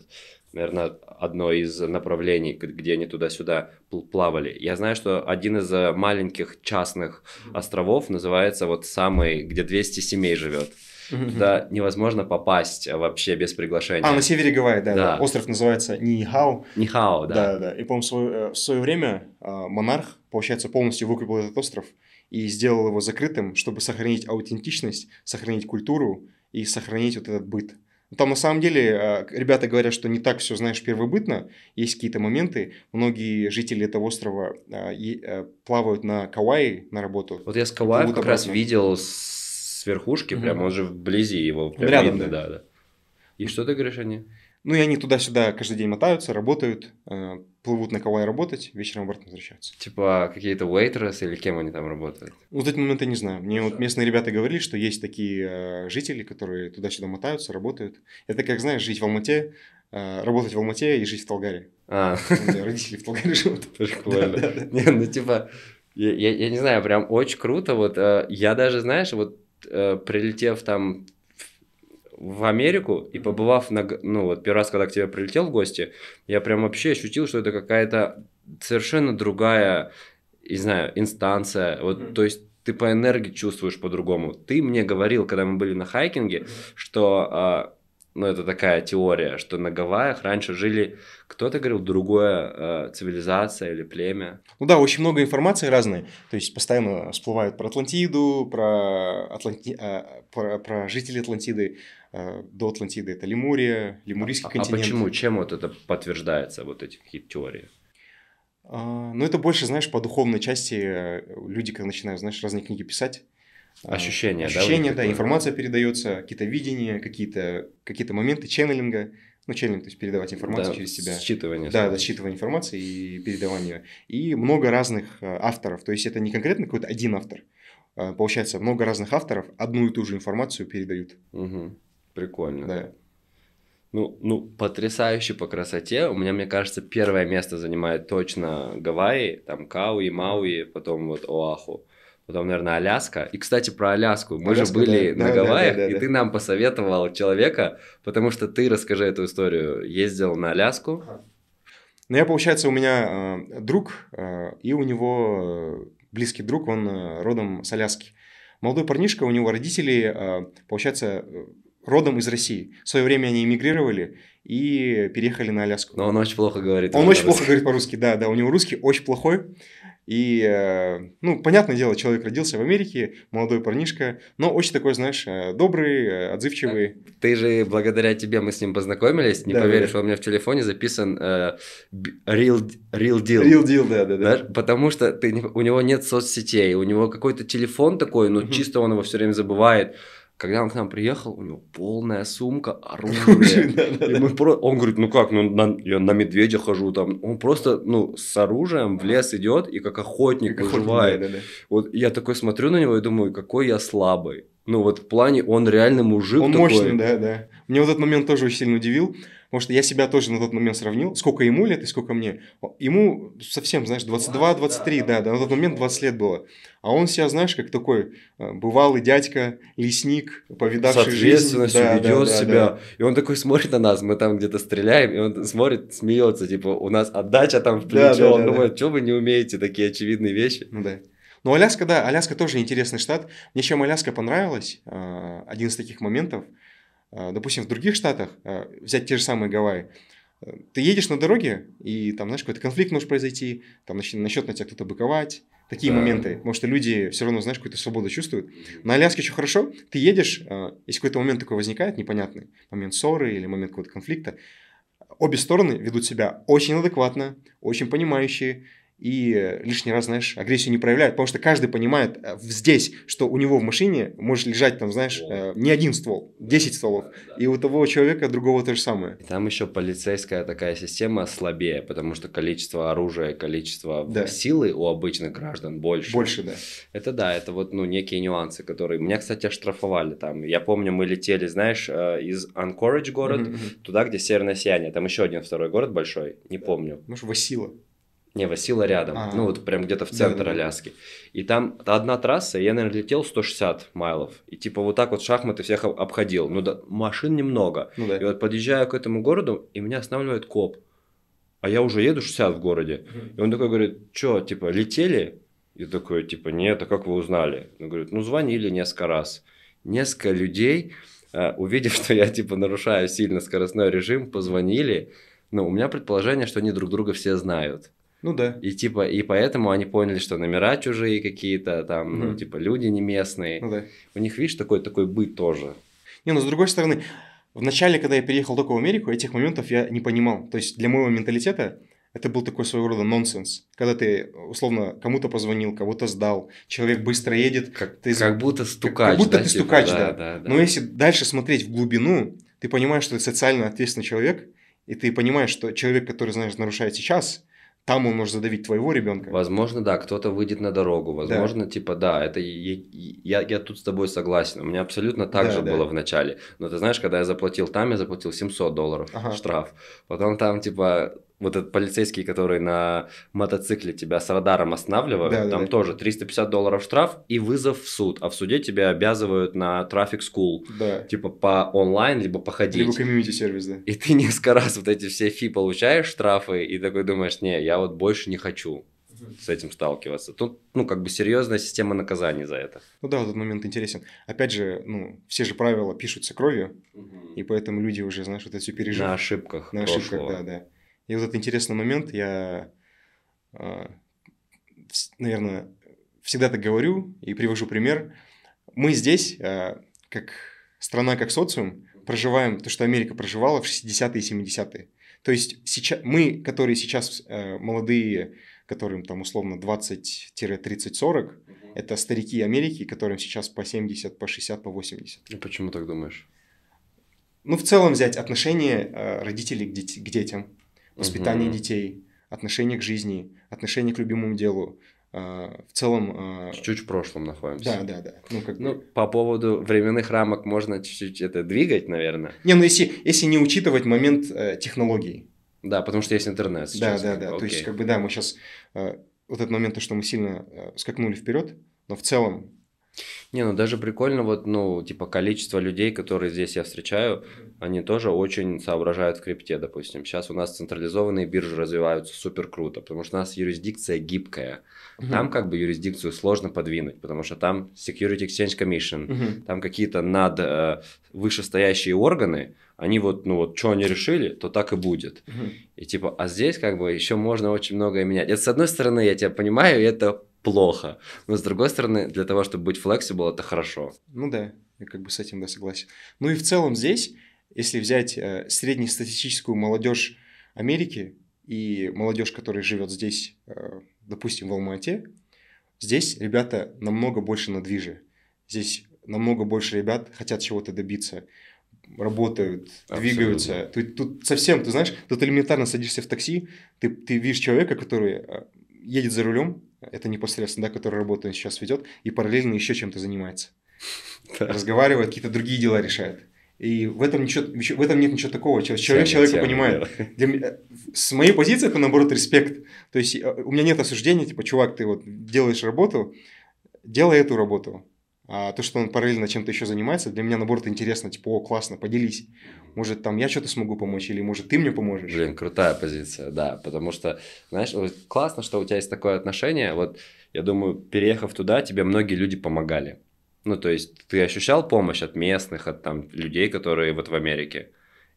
B: наверное, одно из направлений, где они туда-сюда плавали. Я знаю, что один из э, маленьких частных островов называется вот самый, где 200 семей живет. Туда невозможно попасть вообще без приглашения. А, на севере Гавайи, да, да. да.
A: Остров называется Нихао.
B: Нихао, да. Да,
A: да. И, по-моему, в свое э, время а, монарх, получается, полностью выкупил этот остров и сделал его закрытым, чтобы сохранить аутентичность, сохранить культуру и сохранить вот этот быт. Там на самом деле э, ребята говорят, что не так все, знаешь, первобытно. Есть какие-то моменты. Многие жители этого острова э, э, плавают на Кавайи на работу. Вот я с Кавайи как раз видел с верхушки, угу. прям он же вблизи его. Прям Рядом, видно, да. да, да. И что ты говоришь о ней? Ну и они туда-сюда каждый день мотаются, работают, э, плывут на Кавай работать, вечером обратно возвращаются.
B: Типа а какие-то уэйтерсы или кем они там работают?
A: Ну, в этот момент я не знаю. Мне Все. вот местные ребята говорили, что есть такие э, жители, которые туда-сюда мотаются, работают. Это как, знаешь, жить в Алмате, э, работать в Алмате и жить в Талгаре. А. Родители в Талгаре живут. Прикольно. Не, ну типа, я, я, не знаю, прям очень круто. Вот
B: э, я даже, знаешь, вот э, прилетев там в Америку и побывав на, ну вот первый раз, когда к тебе прилетел в гости, я прям вообще ощутил, что это какая-то совершенно другая, не знаю, инстанция. Вот, mm-hmm. то есть ты по энергии чувствуешь по-другому. Ты мне говорил, когда мы были на хайкинге, mm-hmm. что а, ну, это такая теория, что на Гавайях раньше жили, кто-то говорил, другая э, цивилизация или племя.
A: Ну да, очень много информации разной. То есть постоянно всплывают про Атлантиду, про, Атланти... э, про, про жителей Атлантиды, Э, до Атлантиды это Лемурия, Лемурийский а, а континент. А почему, чем вот это подтверждается, вот эти какие-то теории? А, ну, это больше, знаешь, по духовной части э, люди, когда начинают, знаешь, разные книги писать. Ощущения, а, Ощущения, да? да, информация передается, какие-то видения, какие-то какие моменты ченнелинга. Ну, ченнелинг, то есть передавать информацию да, через себя. Считывание. Да, да, считывание информации и передавание. И много разных э, авторов. То есть это не конкретно какой-то один автор. Получается, много разных авторов одну и ту же информацию передают. Угу. Прикольно. Да.
B: Ну, ну, потрясающе по красоте. У меня, мне кажется, первое место занимает точно Гавайи, там Кауи, Мауи, потом вот Оаху. Потом, наверное, Аляска. И, кстати, про Аляску. Мы Аляска, же были да, на да, Гавайях, да, да, да, и да. ты нам посоветовал человека, потому что ты, расскажи эту историю, ездил на Аляску.
A: Ну, я, получается, у меня э, друг, э, и у него э, близкий друг, он э, родом с Аляски. Молодой парнишка, у него родители, э, получается, э, родом из России. В свое время они эмигрировали и переехали на Аляску. Но он очень плохо говорит. Он очень плохо говорит по-русски, да, да. У него русский очень плохой. И, э, ну, понятное дело, человек родился в Америке, молодой парнишка, но очень такой, знаешь, э, добрый, э, отзывчивый. Ты же, благодаря
B: тебе мы с ним познакомились, не да, поверишь, да. у меня в телефоне записан э, real, real Deal. Real Deal, да, да, да. Потому что ты, у него нет соцсетей, у него какой-то телефон такой, но угу. чисто он его все время забывает когда он к нам приехал, у него полная сумка оружия. И мы про... Он говорит, ну как, ну на... я на медведя хожу там. Он просто, ну, с оружием в лес идет и как охотник как выживает. Вот я такой смотрю на него и думаю,
A: какой я слабый. Ну вот в плане он реально мужик Он мощный, да, да. Мне вот этот момент тоже очень сильно удивил. Потому что я себя тоже на тот момент сравнил, сколько ему лет и сколько мне. Ему совсем, знаешь, 22-23, да, да, на тот момент 20 лет было. А он себя, знаешь, как такой э, бывалый дядька, лесник, повидавший С ответственностью жизнь. Да, ведет да, да, себя. Да. И он
B: такой смотрит на нас, мы там где-то стреляем, и он смотрит, смеется, типа, у нас отдача там в плечо. Да, да, он да, думает, да.
A: что вы не умеете такие очевидные вещи. Ну да. Но ну, Аляска, да, Аляска тоже интересный штат. Мне чем Аляска понравилась, э, один из таких моментов – Э, допустим, в других штатах, э, взять те же самые Гавайи, э, ты едешь на дороге, и там, знаешь, какой-то конфликт может произойти, там насчет на тебя кто-то быковать, такие да. моменты, потому что люди все равно, знаешь, какую-то свободу чувствуют. На Аляске еще хорошо, ты едешь, если какой-то момент такой возникает, непонятный, момент ссоры или момент какого-то конфликта, обе стороны ведут себя очень адекватно, очень понимающие, и э, лишний раз, знаешь, агрессию не проявляют, потому что каждый понимает э, здесь, что у него в машине может лежать там, знаешь, э, не один ствол, 10 стволов, и у того человека другого то же самое. там еще
B: полицейская такая система слабее, потому что количество оружия, количество да. силы у обычных граждан больше. Больше, да. Это да, это вот, ну, некие нюансы, которые... Меня, кстати, оштрафовали там. Я помню, мы летели, знаешь, из Анкоридж город, mm-hmm. туда, где Северное Сияние. Там еще один второй город большой, не да. помню.
A: Может, Васила.
B: Не, Васила рядом. А-а-а. Ну, вот прям где-то в центр да, Аляски. И там одна трасса, и я, наверное, летел 160 майлов. И типа вот так вот шахматы всех обходил. Ну, да, машин немного. Ну, да. И вот подъезжаю к этому городу, и меня останавливает коп. А я уже еду 60 в городе. И он такой говорит, что, типа, летели? И такой, типа, нет, а как вы узнали? Он говорит, ну, звонили несколько раз. Несколько людей, э, увидев, что я, типа, нарушаю сильно скоростной режим, позвонили. Но ну, у меня предположение, что они друг друга все знают. Ну да. И типа, и поэтому они поняли, что номера чужие какие-то, там, угу. ну, типа, люди не местные. Ну да.
A: У них, видишь, такой, такой быт тоже. Не, ну с другой стороны, в начале, когда я переехал только в Америку, этих моментов я не понимал. То есть для моего менталитета это был такой своего рода нонсенс. Когда ты, условно, кому-то позвонил, кого-то сдал, человек быстро едет. Как, ты... как будто стукач. Как, будто да, ты типа, стукач, да, да. да, да. Но если дальше смотреть в глубину, ты понимаешь, что ты социально ответственный человек, и ты понимаешь, что человек, который, знаешь, нарушает сейчас, там он может задавить твоего ребенка. Возможно, да, кто-то выйдет на дорогу, возможно, да. типа, да, это я,
B: я, я тут с тобой согласен, у меня абсолютно так да, же да. было в начале, но ты знаешь, когда я заплатил там, я заплатил 700 долларов ага. штраф, потом там, типа, вот этот полицейский, который на мотоцикле тебя с радаром останавливает, да, там да. тоже 350 долларов штраф и вызов в суд. А в суде тебя обязывают на трафик скул. Да. Типа по онлайн, либо походить. Либо комьюнити сервис, да. И ты несколько раз вот эти все фи получаешь, штрафы, и такой думаешь, не, я вот больше не хочу с этим сталкиваться. Тут, ну, как бы серьезная система наказаний за это.
A: Ну да, этот момент интересен. Опять же, ну, все же правила пишутся кровью, угу. и поэтому люди уже, знаешь, вот это все пережили. На ошибках. На прошлого. ошибках, да, да. И вот этот интересный момент, я, а, наверное, всегда так говорю и привожу пример. Мы здесь, а, как страна, как социум, проживаем то, что Америка проживала в 60-е и 70-е. То есть сейчас, мы, которые сейчас а, молодые, которым там условно 20-30-40, угу. это старики Америки, которым сейчас по 70, по 60, по 80. И почему так думаешь? Ну, в целом взять отношение родителей к детям воспитание угу. детей, отношение к жизни, отношение к любимому делу. А, в целом... А, чуть-чуть в прошлом находимся. Да, да, да.
B: Ну, как ну, по поводу временных рамок можно чуть-чуть это двигать, наверное.
A: Не, ну если, если не учитывать момент э, технологий. Да, потому что есть интернет сейчас. Да, да, да. Окей. То есть, как бы, да, мы сейчас... Э, вот этот момент, то, что мы сильно э, скакнули вперед, но в целом
B: не, ну даже прикольно, вот, ну, типа, количество людей, которые здесь я встречаю, они тоже очень соображают в крипте, допустим. Сейчас у нас централизованные биржи развиваются супер круто, потому что у нас юрисдикция гибкая. Угу. Uh-huh. Там как бы юрисдикцию сложно подвинуть, потому что там Security Exchange Commission, Uh-huh. там какие-то над э, вышестоящие органы, они вот, ну вот, что они решили, то так и будет. Uh-huh. И типа, а здесь как бы еще можно очень многое менять. Это с одной стороны, я тебя понимаю, это плохо. Но с другой стороны, для того, чтобы быть flexible, это хорошо.
A: Ну да, я как бы с этим да согласен. Ну и в целом здесь, если взять э, среднестатистическую молодежь Америки и молодежь, которая живет здесь, э, допустим, в Алмате, здесь ребята намного больше надвижи. Здесь намного больше ребят хотят чего-то добиться работают, Абсолютно. двигаются. Ты, тут совсем, ты знаешь, тут элементарно садишься в такси, ты, ты видишь человека, который э, едет за рулем, это непосредственно, да, который работу сейчас ведет, и параллельно еще чем-то занимается. Разговаривает, какие-то другие дела решает. И в этом, ничего, в этом нет ничего такого. Человек тема, человека понимает. Для меня, э, с моей позиции это, наоборот, респект. То есть э, у меня нет осуждения, типа, чувак, ты вот делаешь работу, делай эту работу а, то, что он параллельно чем-то еще занимается, для меня набор то интересно, типа, о, классно, поделись. Может, там я что-то смогу помочь, или может, ты мне поможешь. Блин, крутая позиция, да, потому что, знаешь, вот
B: классно, что у тебя есть такое отношение, вот, я думаю, переехав туда, тебе многие люди помогали. Ну, то есть, ты ощущал помощь от местных, от там людей, которые вот в Америке?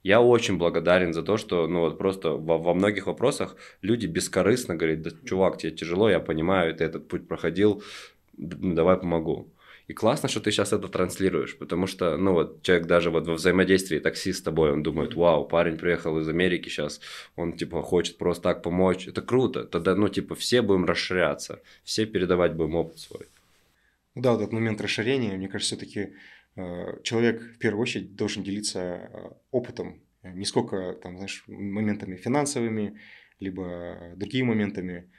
B: Я очень благодарен за то, что, ну, вот просто во, во многих вопросах люди бескорыстно говорят, да, чувак, тебе тяжело, я понимаю, ты этот путь проходил, давай помогу. И классно, что ты сейчас это транслируешь, потому что, ну вот, человек даже вот во взаимодействии такси с тобой, он думает, вау, парень приехал из Америки сейчас, он, типа, хочет просто так помочь. Это круто. Тогда, ну, типа, все будем расширяться, все передавать будем опыт свой.
A: Да, вот этот момент расширения, мне кажется, все-таки э, человек в первую очередь должен делиться э, опытом, э, не сколько, там, знаешь, моментами финансовыми, либо другими моментами,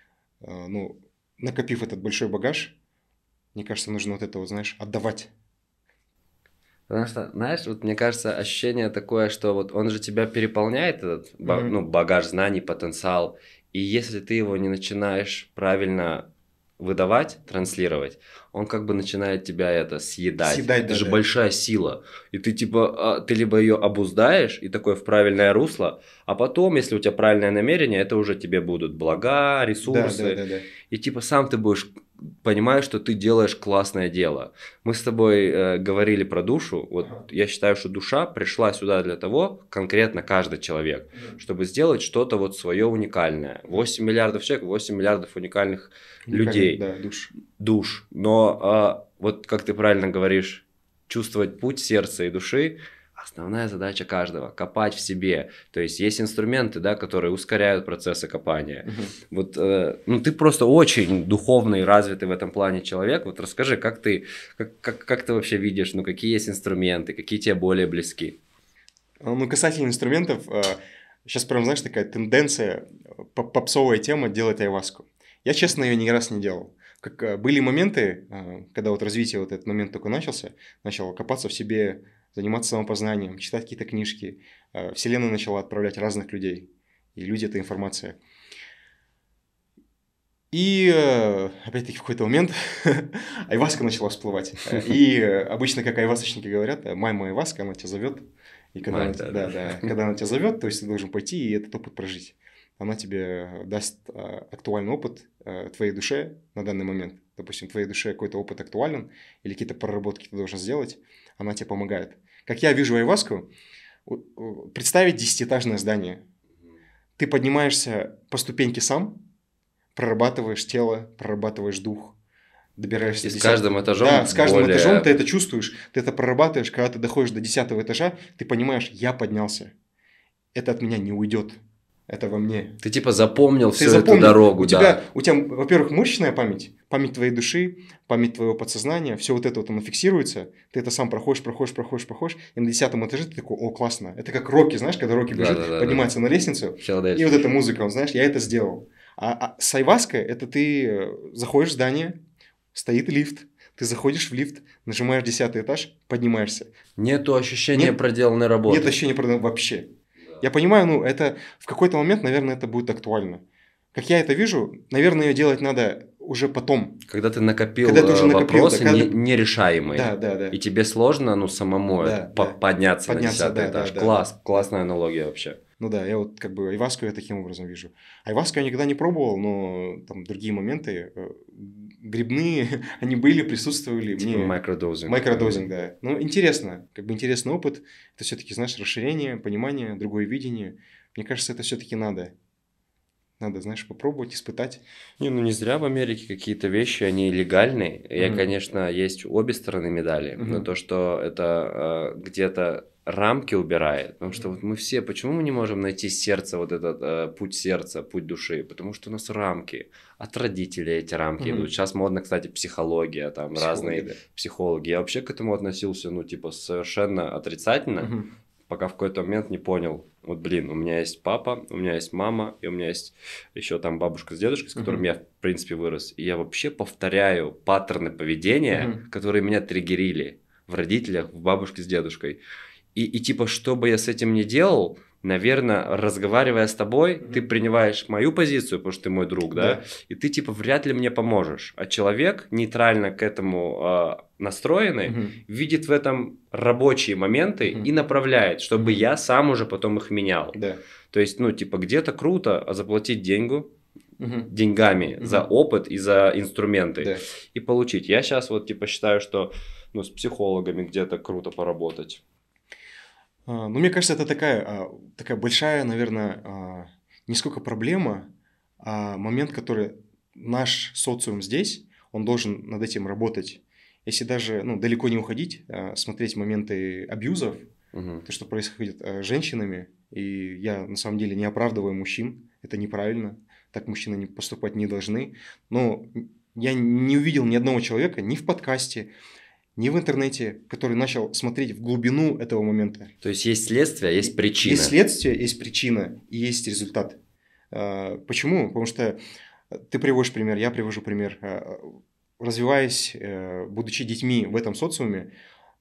A: ну, накопив этот большой багаж, мне кажется, нужно вот это вот, знаешь, отдавать. Потому что, знаешь, вот мне кажется,
B: ощущение такое, что вот он же тебя переполняет, этот mm-hmm. ну, багаж знаний, потенциал. И если ты его не начинаешь правильно выдавать, транслировать, он как бы начинает тебя это съедать. съедать это да, же да. большая сила. И ты типа, а, ты либо ее обуздаешь и такое в правильное русло, а потом, если у тебя правильное намерение, это уже тебе будут блага, ресурсы. Да, да, да, да. И типа сам ты будешь Понимаю, что ты делаешь классное дело. Мы с тобой э, говорили про душу. Вот я считаю, что душа пришла сюда для того, конкретно каждый человек, чтобы сделать что-то вот свое уникальное. 8 миллиардов человек, 8 миллиардов уникальных, уникальных людей. Да, душ. Душ. Но э, вот как ты правильно говоришь, чувствовать путь сердца и души – Основная задача каждого – копать в себе. То есть есть инструменты, да, которые ускоряют процессы копания. Угу. Вот, э, ну ты просто очень духовный, развитый в этом плане человек. Вот расскажи, как ты, как, как, как ты вообще видишь, ну какие есть инструменты, какие тебе более близки?
A: А, ну касательно инструментов, э, сейчас прям знаешь такая тенденция э, попсовая тема делать айваску. Я честно ее ни раз не делал как э, были моменты, э, когда вот развитие вот этот момент только начался, начал копаться в себе заниматься самопознанием, читать какие-то книжки. Э, Вселенная начала отправлять разных людей, и люди – это информация. И э, опять-таки в какой-то момент Айваска начала всплывать. И э, обычно, как айвасочники говорят, мама Айваска, она тебя зовет. И когда, Мать, она, да, да, да. когда она тебя зовет, то есть ты должен пойти и этот опыт прожить. Она тебе даст актуальный опыт твоей душе на данный момент. Допустим, твоей душе какой-то опыт актуален или какие-то проработки ты должен сделать она тебе помогает. Как я вижу Айваску, представить десятиэтажное здание. Ты поднимаешься по ступеньке сам, прорабатываешь тело, прорабатываешь дух, добираешься и до 10... с каждым этажом. Да, с каждым более... этажом ты это чувствуешь, ты это прорабатываешь, когда ты доходишь до десятого этажа, ты понимаешь, я поднялся. Это от меня не уйдет это во мне. Ты типа запомнил ты всю запомнил, эту дорогу, у да. Тебя, у тебя, во-первых, мышечная память, память твоей души, память твоего подсознания, все вот это вот оно фиксируется, ты это сам проходишь, проходишь, проходишь, проходишь, и на десятом этаже ты такой, о, классно. Это как Рокки, знаешь, когда Рокки бежит, да, да, да, поднимается да. на лестницу, Филадельфия. и вот эта музыка, он, знаешь, я это сделал. А, а сайваска – это ты э, заходишь в здание, стоит лифт, ты заходишь в лифт, нажимаешь десятый этаж, поднимаешься. Нету ощущения Нет, проделанной работы. Нет ощущения проделанной вообще. Я понимаю, ну, это в какой-то момент, наверное, это будет актуально. Как я это вижу, наверное, ее делать надо уже потом.
B: Когда ты накопил когда ты уже э, вопросы да, когда... не, нерешаемые. Да, да, да. И тебе сложно, ну, самому да, по- да. подняться, подняться на 10 да, этаж. Да, да, Класс, да. классная
A: аналогия вообще. Ну да, я вот как бы Айваску я таким образом вижу. Айваску я никогда не пробовал, но там другие моменты э, грибные, они были, присутствовали. Типа мне... микродозинг. Микродозинг, да. Ну, интересно. Как бы интересный опыт. Это все-таки, знаешь, расширение, понимание, другое видение. Мне кажется, это все-таки надо. Надо, знаешь, попробовать, испытать.
B: Не, ну не зря в Америке какие-то вещи, они легальные. Я, mm-hmm. конечно, есть обе стороны медали, mm-hmm. но то, что это э, где-то рамки убирает. Потому что вот мы все, почему мы не можем найти сердце, вот этот э, путь сердца, путь души? Потому что у нас рамки. От родителей эти рамки mm-hmm. идут. Сейчас модно, кстати, психология, там психология. разные психологи. Я вообще к этому относился, ну, типа, совершенно отрицательно, mm-hmm. пока в какой-то момент не понял, вот, блин, у меня есть папа, у меня есть мама, и у меня есть еще там бабушка с дедушкой, с которым mm-hmm. я, в принципе, вырос. И я вообще повторяю паттерны поведения, mm-hmm. которые меня триггерили в родителях, в бабушке с дедушкой. И, и типа, что бы я с этим не делал, наверное, разговаривая с тобой, mm-hmm. ты принимаешь мою позицию, потому что ты мой друг, да? да, и ты типа вряд ли мне поможешь. А человек нейтрально к этому э, настроенный mm-hmm. видит в этом рабочие моменты mm-hmm. и направляет, чтобы mm-hmm. я сам уже потом их менял. Да. То есть, ну, типа, где-то круто заплатить деньгу, угу. деньгами угу. за опыт и за инструменты да. и получить. Я сейчас вот типа считаю, что ну с психологами где-то круто поработать.
A: А, ну, мне кажется, это такая, а, такая большая, наверное, а, не сколько проблема, а момент, который наш социум здесь, он должен над этим работать. Если даже ну, далеко не уходить, смотреть моменты абьюзов, угу. то, что происходит с женщинами, и я на самом деле не оправдываю мужчин, это неправильно, так мужчины поступать не должны, но я не увидел ни одного человека ни в подкасте, не в интернете, который начал смотреть в глубину этого момента. То
B: есть есть следствие, а есть причина. Есть следствие,
A: есть причина и есть результат. А, почему? Потому что ты приводишь пример, я привожу пример. А, развиваясь, э, будучи детьми в этом социуме,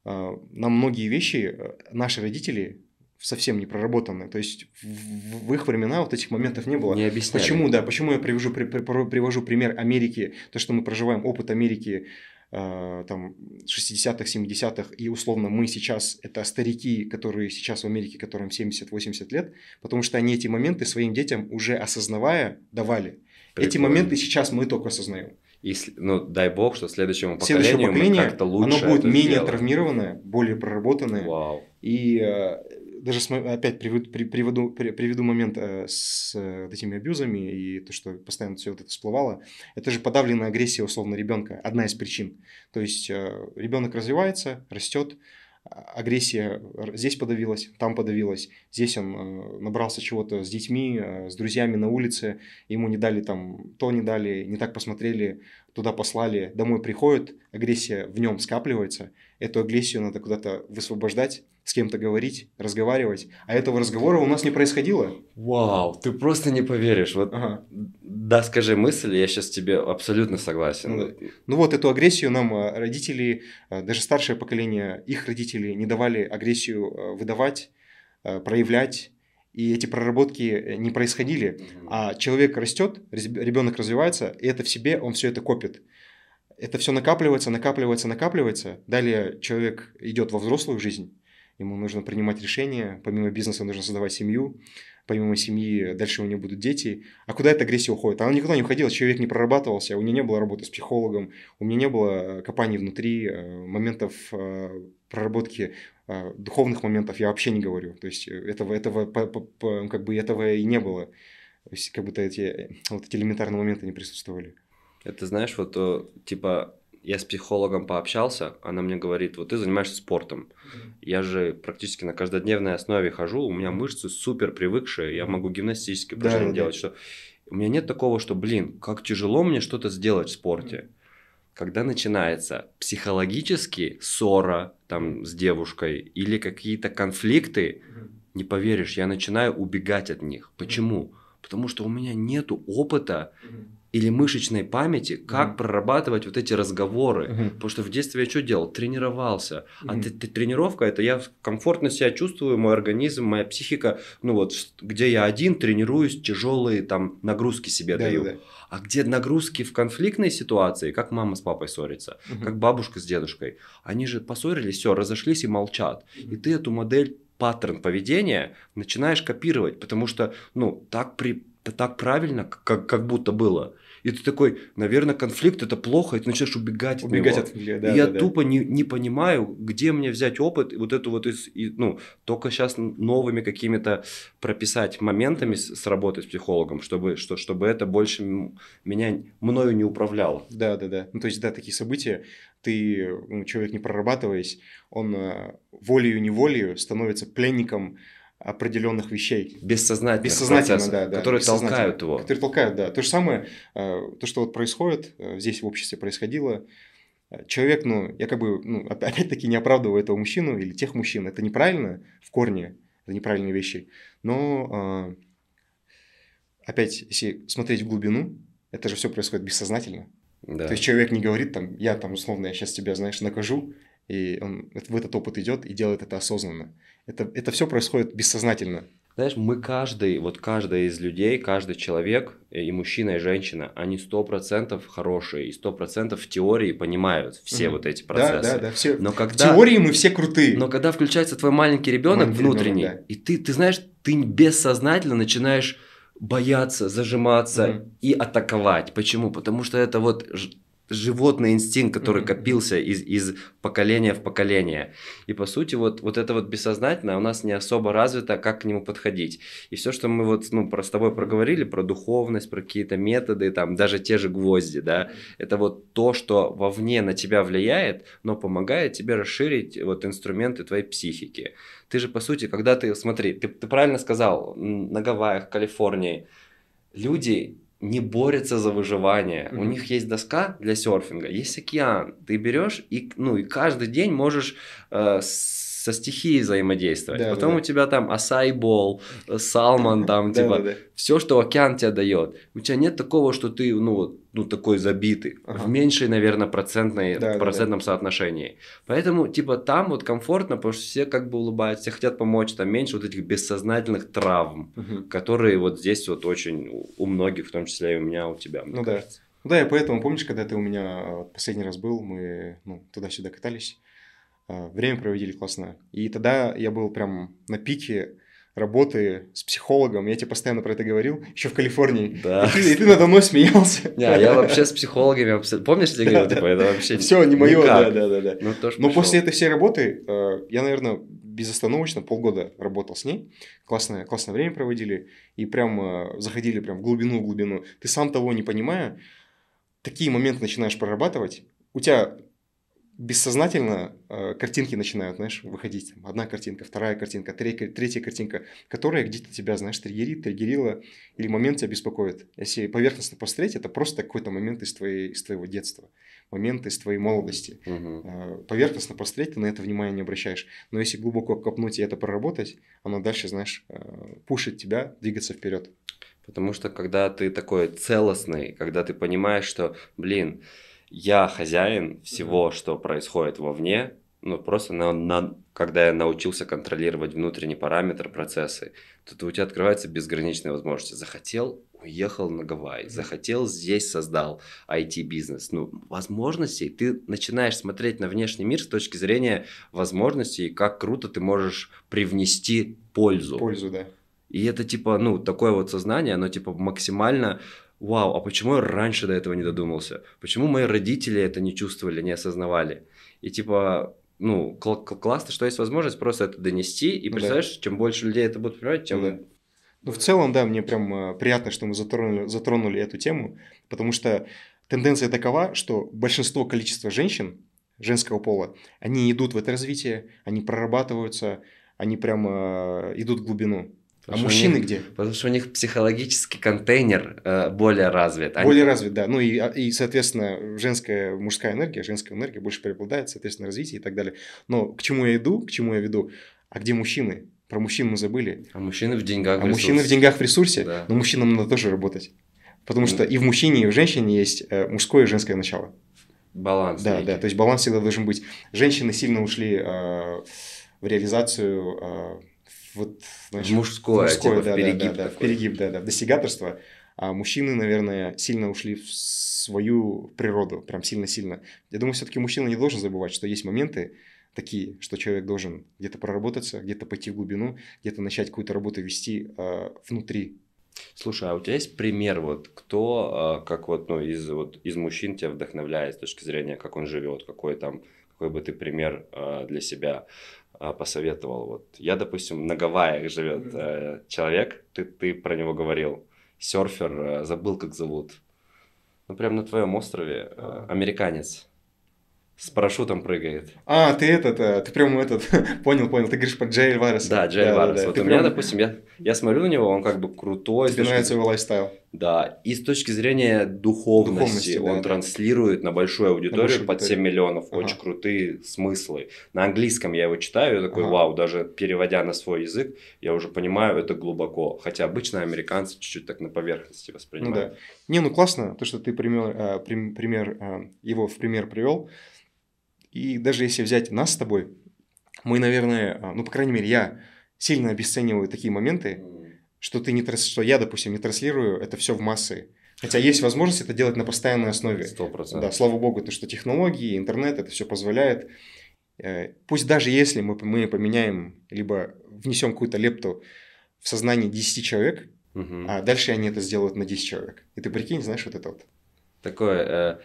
A: нам многие вещи э, наши родители совсем не проработаны. То есть в, их времена вот этих моментов не было. Не объясняли. Почему, да, почему я привожу, привожу пример Америки, то, что мы проживаем опыт Америки, Э, там, 60-х, 70-х, и условно мы сейчас, это старики, которые сейчас в Америке, которым 70-80 лет, потому что они эти моменты своим детям уже осознавая давали. Прикольно. Эти моменты сейчас мы только осознаем.
B: И ну, дай бог, что следующему поколению Следующее как-то лучше оно будет менее сделать.
A: травмированное, более проработанное. Вау. И э, даже опять приведу, приведу, приведу момент э, с э, этими абьюзами и то, что постоянно все вот это всплывало, это же подавленная агрессия условно ребенка, одна из причин. То есть э, ребенок развивается, растет, а, агрессия здесь подавилась, там подавилась, здесь он набрался чего-то с детьми, с друзьями на улице, ему не дали там, то не дали, не так посмотрели, туда послали, домой приходит, агрессия в нем скапливается – эту агрессию надо куда-то высвобождать, с кем-то говорить, разговаривать. А этого разговора у нас не происходило.
B: Вау, ты просто не поверишь. Вот, ага. Да, скажи мысль, я сейчас тебе абсолютно согласен. Ну,
A: ну вот эту агрессию нам э, родители, э, даже старшее поколение, их родители не давали агрессию э, выдавать, проявлять. И эти проработки не происходили, а человек растет, ребенок развивается, и это в себе он все это копит это все накапливается, накапливается, накапливается. Далее человек идет во взрослую жизнь, ему нужно принимать решения, помимо бизнеса нужно создавать семью, помимо семьи дальше у него будут дети. А куда эта агрессия уходит? Она никуда не уходила, человек не прорабатывался, у меня не было работы с психологом, у меня не было э, копаний внутри, э, моментов э, проработки духовных моментов я вообще не говорю. То есть этого, этого, как бы этого и не было. То есть как будто эти, вот эти элементарные моменты не присутствовали. Это знаешь, вот э, типа я с психологом пообщался, она мне
B: говорит, вот ты занимаешься спортом. Я же практически на каждодневной основе хожу, у меня мышцы супер привыкшие, я могу гимнастически упражнения да, делать, что у меня нет такого, что, блин, как тяжело мне что-то сделать в спорте. Когда начинается психологически ссора там с девушкой или какие-то конфликты, не поверишь, я начинаю убегать от них. Почему? Потому что у меня нет опыта или мышечной памяти, как mm-hmm. прорабатывать вот эти разговоры. Mm-hmm. Потому что в детстве я что делал? Тренировался. Mm-hmm. А т- т- тренировка это я комфортно себя чувствую, мой организм, моя психика, ну вот, где я один тренируюсь, тяжелые там нагрузки себе да, даю. Да. А где нагрузки в конфликтной ситуации, как мама с папой ссорится, mm-hmm. как бабушка с дедушкой, они же поссорились, все, разошлись и молчат. Mm-hmm. И ты эту модель паттерн поведения начинаешь копировать, потому что, ну, так при, это так правильно, как, как будто было. И ты такой, наверное, конфликт это плохо, и ты начинаешь убегать, убегать от него. От да, и да, я да. тупо не, не понимаю, где мне взять опыт, вот эту вот, из, и, ну, только сейчас новыми какими-то прописать моментами с, с работы с психологом, чтобы, что, чтобы это больше
A: меня, мною не управляло. Да, да, да. Ну, то есть, да, такие события, ты, ну, человек не прорабатываясь, он э, волею-неволею становится пленником определенных вещей. Бессознательно. Бессознательно, процесс, да, да. Которые бессознательно, толкают его. Которые толкают, да. То же самое, э, то, что вот происходит, э, здесь в обществе происходило, человек, ну, я как бы, ну, опять-таки не оправдываю этого мужчину или тех мужчин, это неправильно в корне, это неправильные вещи, но э, опять, если смотреть в глубину, это же все происходит бессознательно. Да. То есть человек не говорит там, я там условно, я сейчас тебя, знаешь, накажу, и он в этот опыт идет и делает это осознанно. Это, это все происходит бессознательно.
B: Знаешь, мы каждый, вот каждый из людей, каждый человек, э, и мужчина, и женщина, они сто процентов хорошие, и сто процентов в теории понимают все угу. вот эти процессы. Да, да, да. Все... Но когда... В теории мы все крутые. Но когда включается твой маленький ребенок маленький внутренний, ребенок, да. и ты, ты знаешь, ты бессознательно начинаешь бояться, зажиматься mm и атаковать. Почему? Потому что это вот животный инстинкт, который mm-hmm. копился из, из поколения в поколение. И по сути, вот, вот это вот бессознательное у нас не особо развито, как к нему подходить. И все, что мы вот ну, про с тобой проговорили, про духовность, про какие-то методы, там, даже те же гвозди, да, это вот то, что вовне на тебя влияет, но помогает тебе расширить вот инструменты твоей психики. Ты же, по сути, когда ты, смотри, ты, ты правильно сказал, на Гавайях, Калифорнии, люди не борются за выживание. Mm-hmm. У них есть доска для серфинга, есть океан. Ты берешь и, ну, и каждый день можешь э, с со стихией взаимодействовать. Да, Потом да. у тебя там асайбол, салмон, э, там, типа, да, да, да. все, что океан тебе дает. У тебя нет такого, что ты, ну, ну такой забитый. Ага. В меньшей, наверное, процентной, да, процентном да, да. соотношении. Поэтому, типа, там вот комфортно, потому что все как бы улыбаются, все хотят помочь, там меньше вот этих бессознательных травм, угу. которые вот здесь вот очень у многих, в том числе и у меня, у тебя, мне ну, кажется.
A: Да. Ну да, и поэтому, помнишь, когда ты у меня э, последний раз был, мы ну, туда-сюда катались, Э, время проводили классно. И тогда я был прям на пике работы с психологом, я тебе постоянно про это говорил, еще в Калифорнии. Да. И ты, и ты надо мной смеялся. Не, а я вообще с
B: психологами Помнишь, я говорил, типа, это вообще Все, не мое, да, да, да. Ну, Но после
A: этой всей работы э, я, наверное, безостановочно полгода работал с ней. Классное, классное время проводили. И прям э, заходили прям в глубину, в глубину. Ты сам того не понимая, такие моменты начинаешь прорабатывать. У тебя бессознательно э, картинки начинают, знаешь, выходить. Там, одна картинка, вторая картинка, третья, третья картинка, которая где-то тебя, знаешь, триггерит, триггерила, или момент тебя беспокоит. Если поверхностно посмотреть, это просто какой-то момент из, твоей, из твоего детства, момент из твоей молодости. Угу. Э, поверхностно посмотреть, ты на это внимание не обращаешь. Но если глубоко копнуть и это проработать, оно дальше, знаешь, э, пушит тебя двигаться вперед.
B: Потому что когда ты такой целостный, когда ты понимаешь, что, блин, э, я хозяин всего, mm-hmm. что происходит вовне, ну просто на, на, когда я научился контролировать внутренний параметр процессы, то у тебя открываются безграничные возможности. Захотел, уехал на Гавайи, захотел, здесь создал IT-бизнес. Ну, возможностей, ты начинаешь смотреть на внешний мир с точки зрения возможностей, как круто ты можешь привнести пользу. Пользу, да. И это типа, ну, такое вот сознание, оно типа максимально вау, а почему я раньше до этого не додумался? Почему мои родители это не чувствовали, не осознавали? И типа, ну, кл- кл- классно, что есть возможность просто это донести, и представляешь, да. чем больше людей это будут понимать, тем... Да.
A: Ну, в целом, да, мне прям э, приятно, что мы затронули, затронули эту тему, потому что тенденция такова, что большинство количества женщин женского пола, они идут в это развитие, они прорабатываются, они прям э, идут в глубину. Потому а мужчины них, где? Потому что у них психологический контейнер э, более развит. Они... Более развит, да. Ну и, а, и, соответственно, женская, мужская энергия, женская энергия больше преобладает, соответственно, развитие и так далее. Но к чему я иду, к чему я веду? А где мужчины? Про мужчин мы забыли. А мужчины в деньгах а в ресурсе. мужчины в деньгах в ресурсе, да. но мужчинам надо тоже работать. Потому ну. что и в мужчине, и в женщине есть э, мужское и женское начало. Баланс. Да, некий. да. То есть баланс всегда должен быть. Женщины сильно ушли э, в реализацию... Э, вот, значит, мужское, мужское типа, да, перегиб, да, да, такой. перегиб, да, да, достигаторство. А мужчины, наверное, сильно ушли в свою природу, прям сильно-сильно. Я думаю, все-таки мужчина не должен забывать, что есть моменты такие, что человек должен где-то проработаться, где-то пойти в глубину, где-то начать какую-то работу вести э, внутри. Слушай, а у тебя есть пример, вот кто, э, как вот, ну,
B: из, вот, из мужчин тебя вдохновляет с точки зрения, как он живет, какой там, какой бы ты пример э, для себя а, посоветовал. Вот я, допустим, на Гавайях живет э, человек, ты, ты про него говорил, серфер, э, забыл, как зовут. Ну, прям на твоем острове, э, а. американец. С парашютом прыгает.
A: А, ты этот, э, ты прям этот, понял, понял, ты говоришь про Джей Варес. Да, Джей да, Варес. Да, да. Вот ты у прям... меня, допустим, я,
B: я смотрю на него, он как бы крутой. Тебе нравится его лайфстайл. Да, и с точки зрения духовности, духовности он да, транслирует да. на большую аудиторию на под аудиторию. 7 миллионов ага. очень крутые смыслы. На английском я его читаю, я такой, ага. вау, даже переводя на свой язык, я уже понимаю это глубоко. Хотя обычно американцы чуть-чуть так на поверхности ну воспринимают. Ну,
A: да. Не, ну классно, то, что ты пример, э, пример э, его в пример привел. И даже если взять нас с тобой, мы, наверное, э, ну, по крайней мере, я сильно обесцениваю такие моменты, что ты не транс... что я, допустим, не транслирую это все в массы. Хотя есть возможность это делать на постоянной основе. Сто процентов. Да, слава богу, то, что технологии, интернет это все позволяет. Э, пусть даже если мы, мы поменяем, либо внесем какую-то лепту в сознание 10 человек, угу. а дальше они это сделают на 10 человек. И ты прикинь, знаешь, вот это вот.
B: Такое э,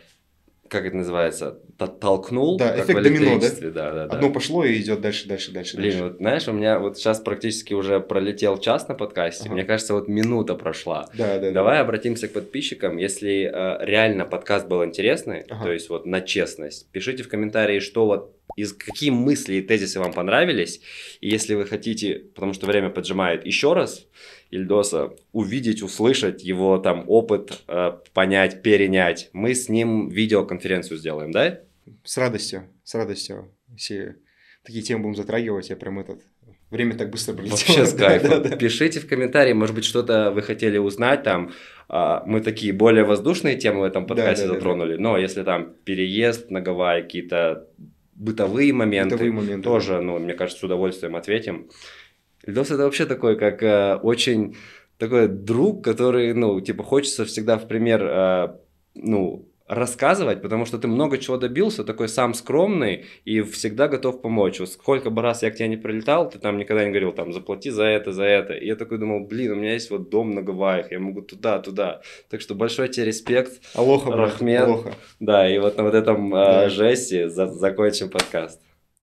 B: как это называется, толкнул. Да, эффект домино, да? Да, да, да? Одно
A: пошло и идет дальше, дальше, дальше. Блин, дальше. вот
B: знаешь, у меня вот сейчас практически уже пролетел час на подкасте, ага. мне кажется, вот минута прошла. Да, да. Давай да. обратимся к подписчикам, если э, реально подкаст был интересный, ага. то есть вот на честность, пишите в комментарии, что вот из какие мысли и тезисы вам понравились, и если вы хотите, потому что время поджимает, еще раз, Ильдоса, увидеть, услышать его там опыт, э, понять, перенять.
A: Мы с ним видеоконференцию сделаем, да? С радостью, с радостью. Все такие темы будем затрагивать, я прям этот... Время так быстро пролетело. Вообще с кайфом. Да, да, да. Пишите
B: в комментарии, может быть, что-то вы хотели узнать там. А, мы такие более воздушные темы в этом подкасте да, да, затронули, да, да. но если там переезд на Гавайи, какие-то бытовые моменты, бытовые моменты тоже, да. ну, мне кажется, с удовольствием ответим. Ильдос это вообще такой, как э, очень такой друг, который, ну, типа, хочется всегда в пример, э, ну, рассказывать, потому что ты много чего добился, такой сам скромный и всегда готов помочь. Вот сколько бы раз я к тебе не прилетал, ты там никогда не говорил, там, заплати за это, за это. И я такой думал, блин, у меня есть вот дом на Гавайях, я могу туда, туда. Так что большой тебе респект. Алоха, Рахмет. Алоха.
A: Да, и вот на вот этом э, жесте за, закончим подкаст.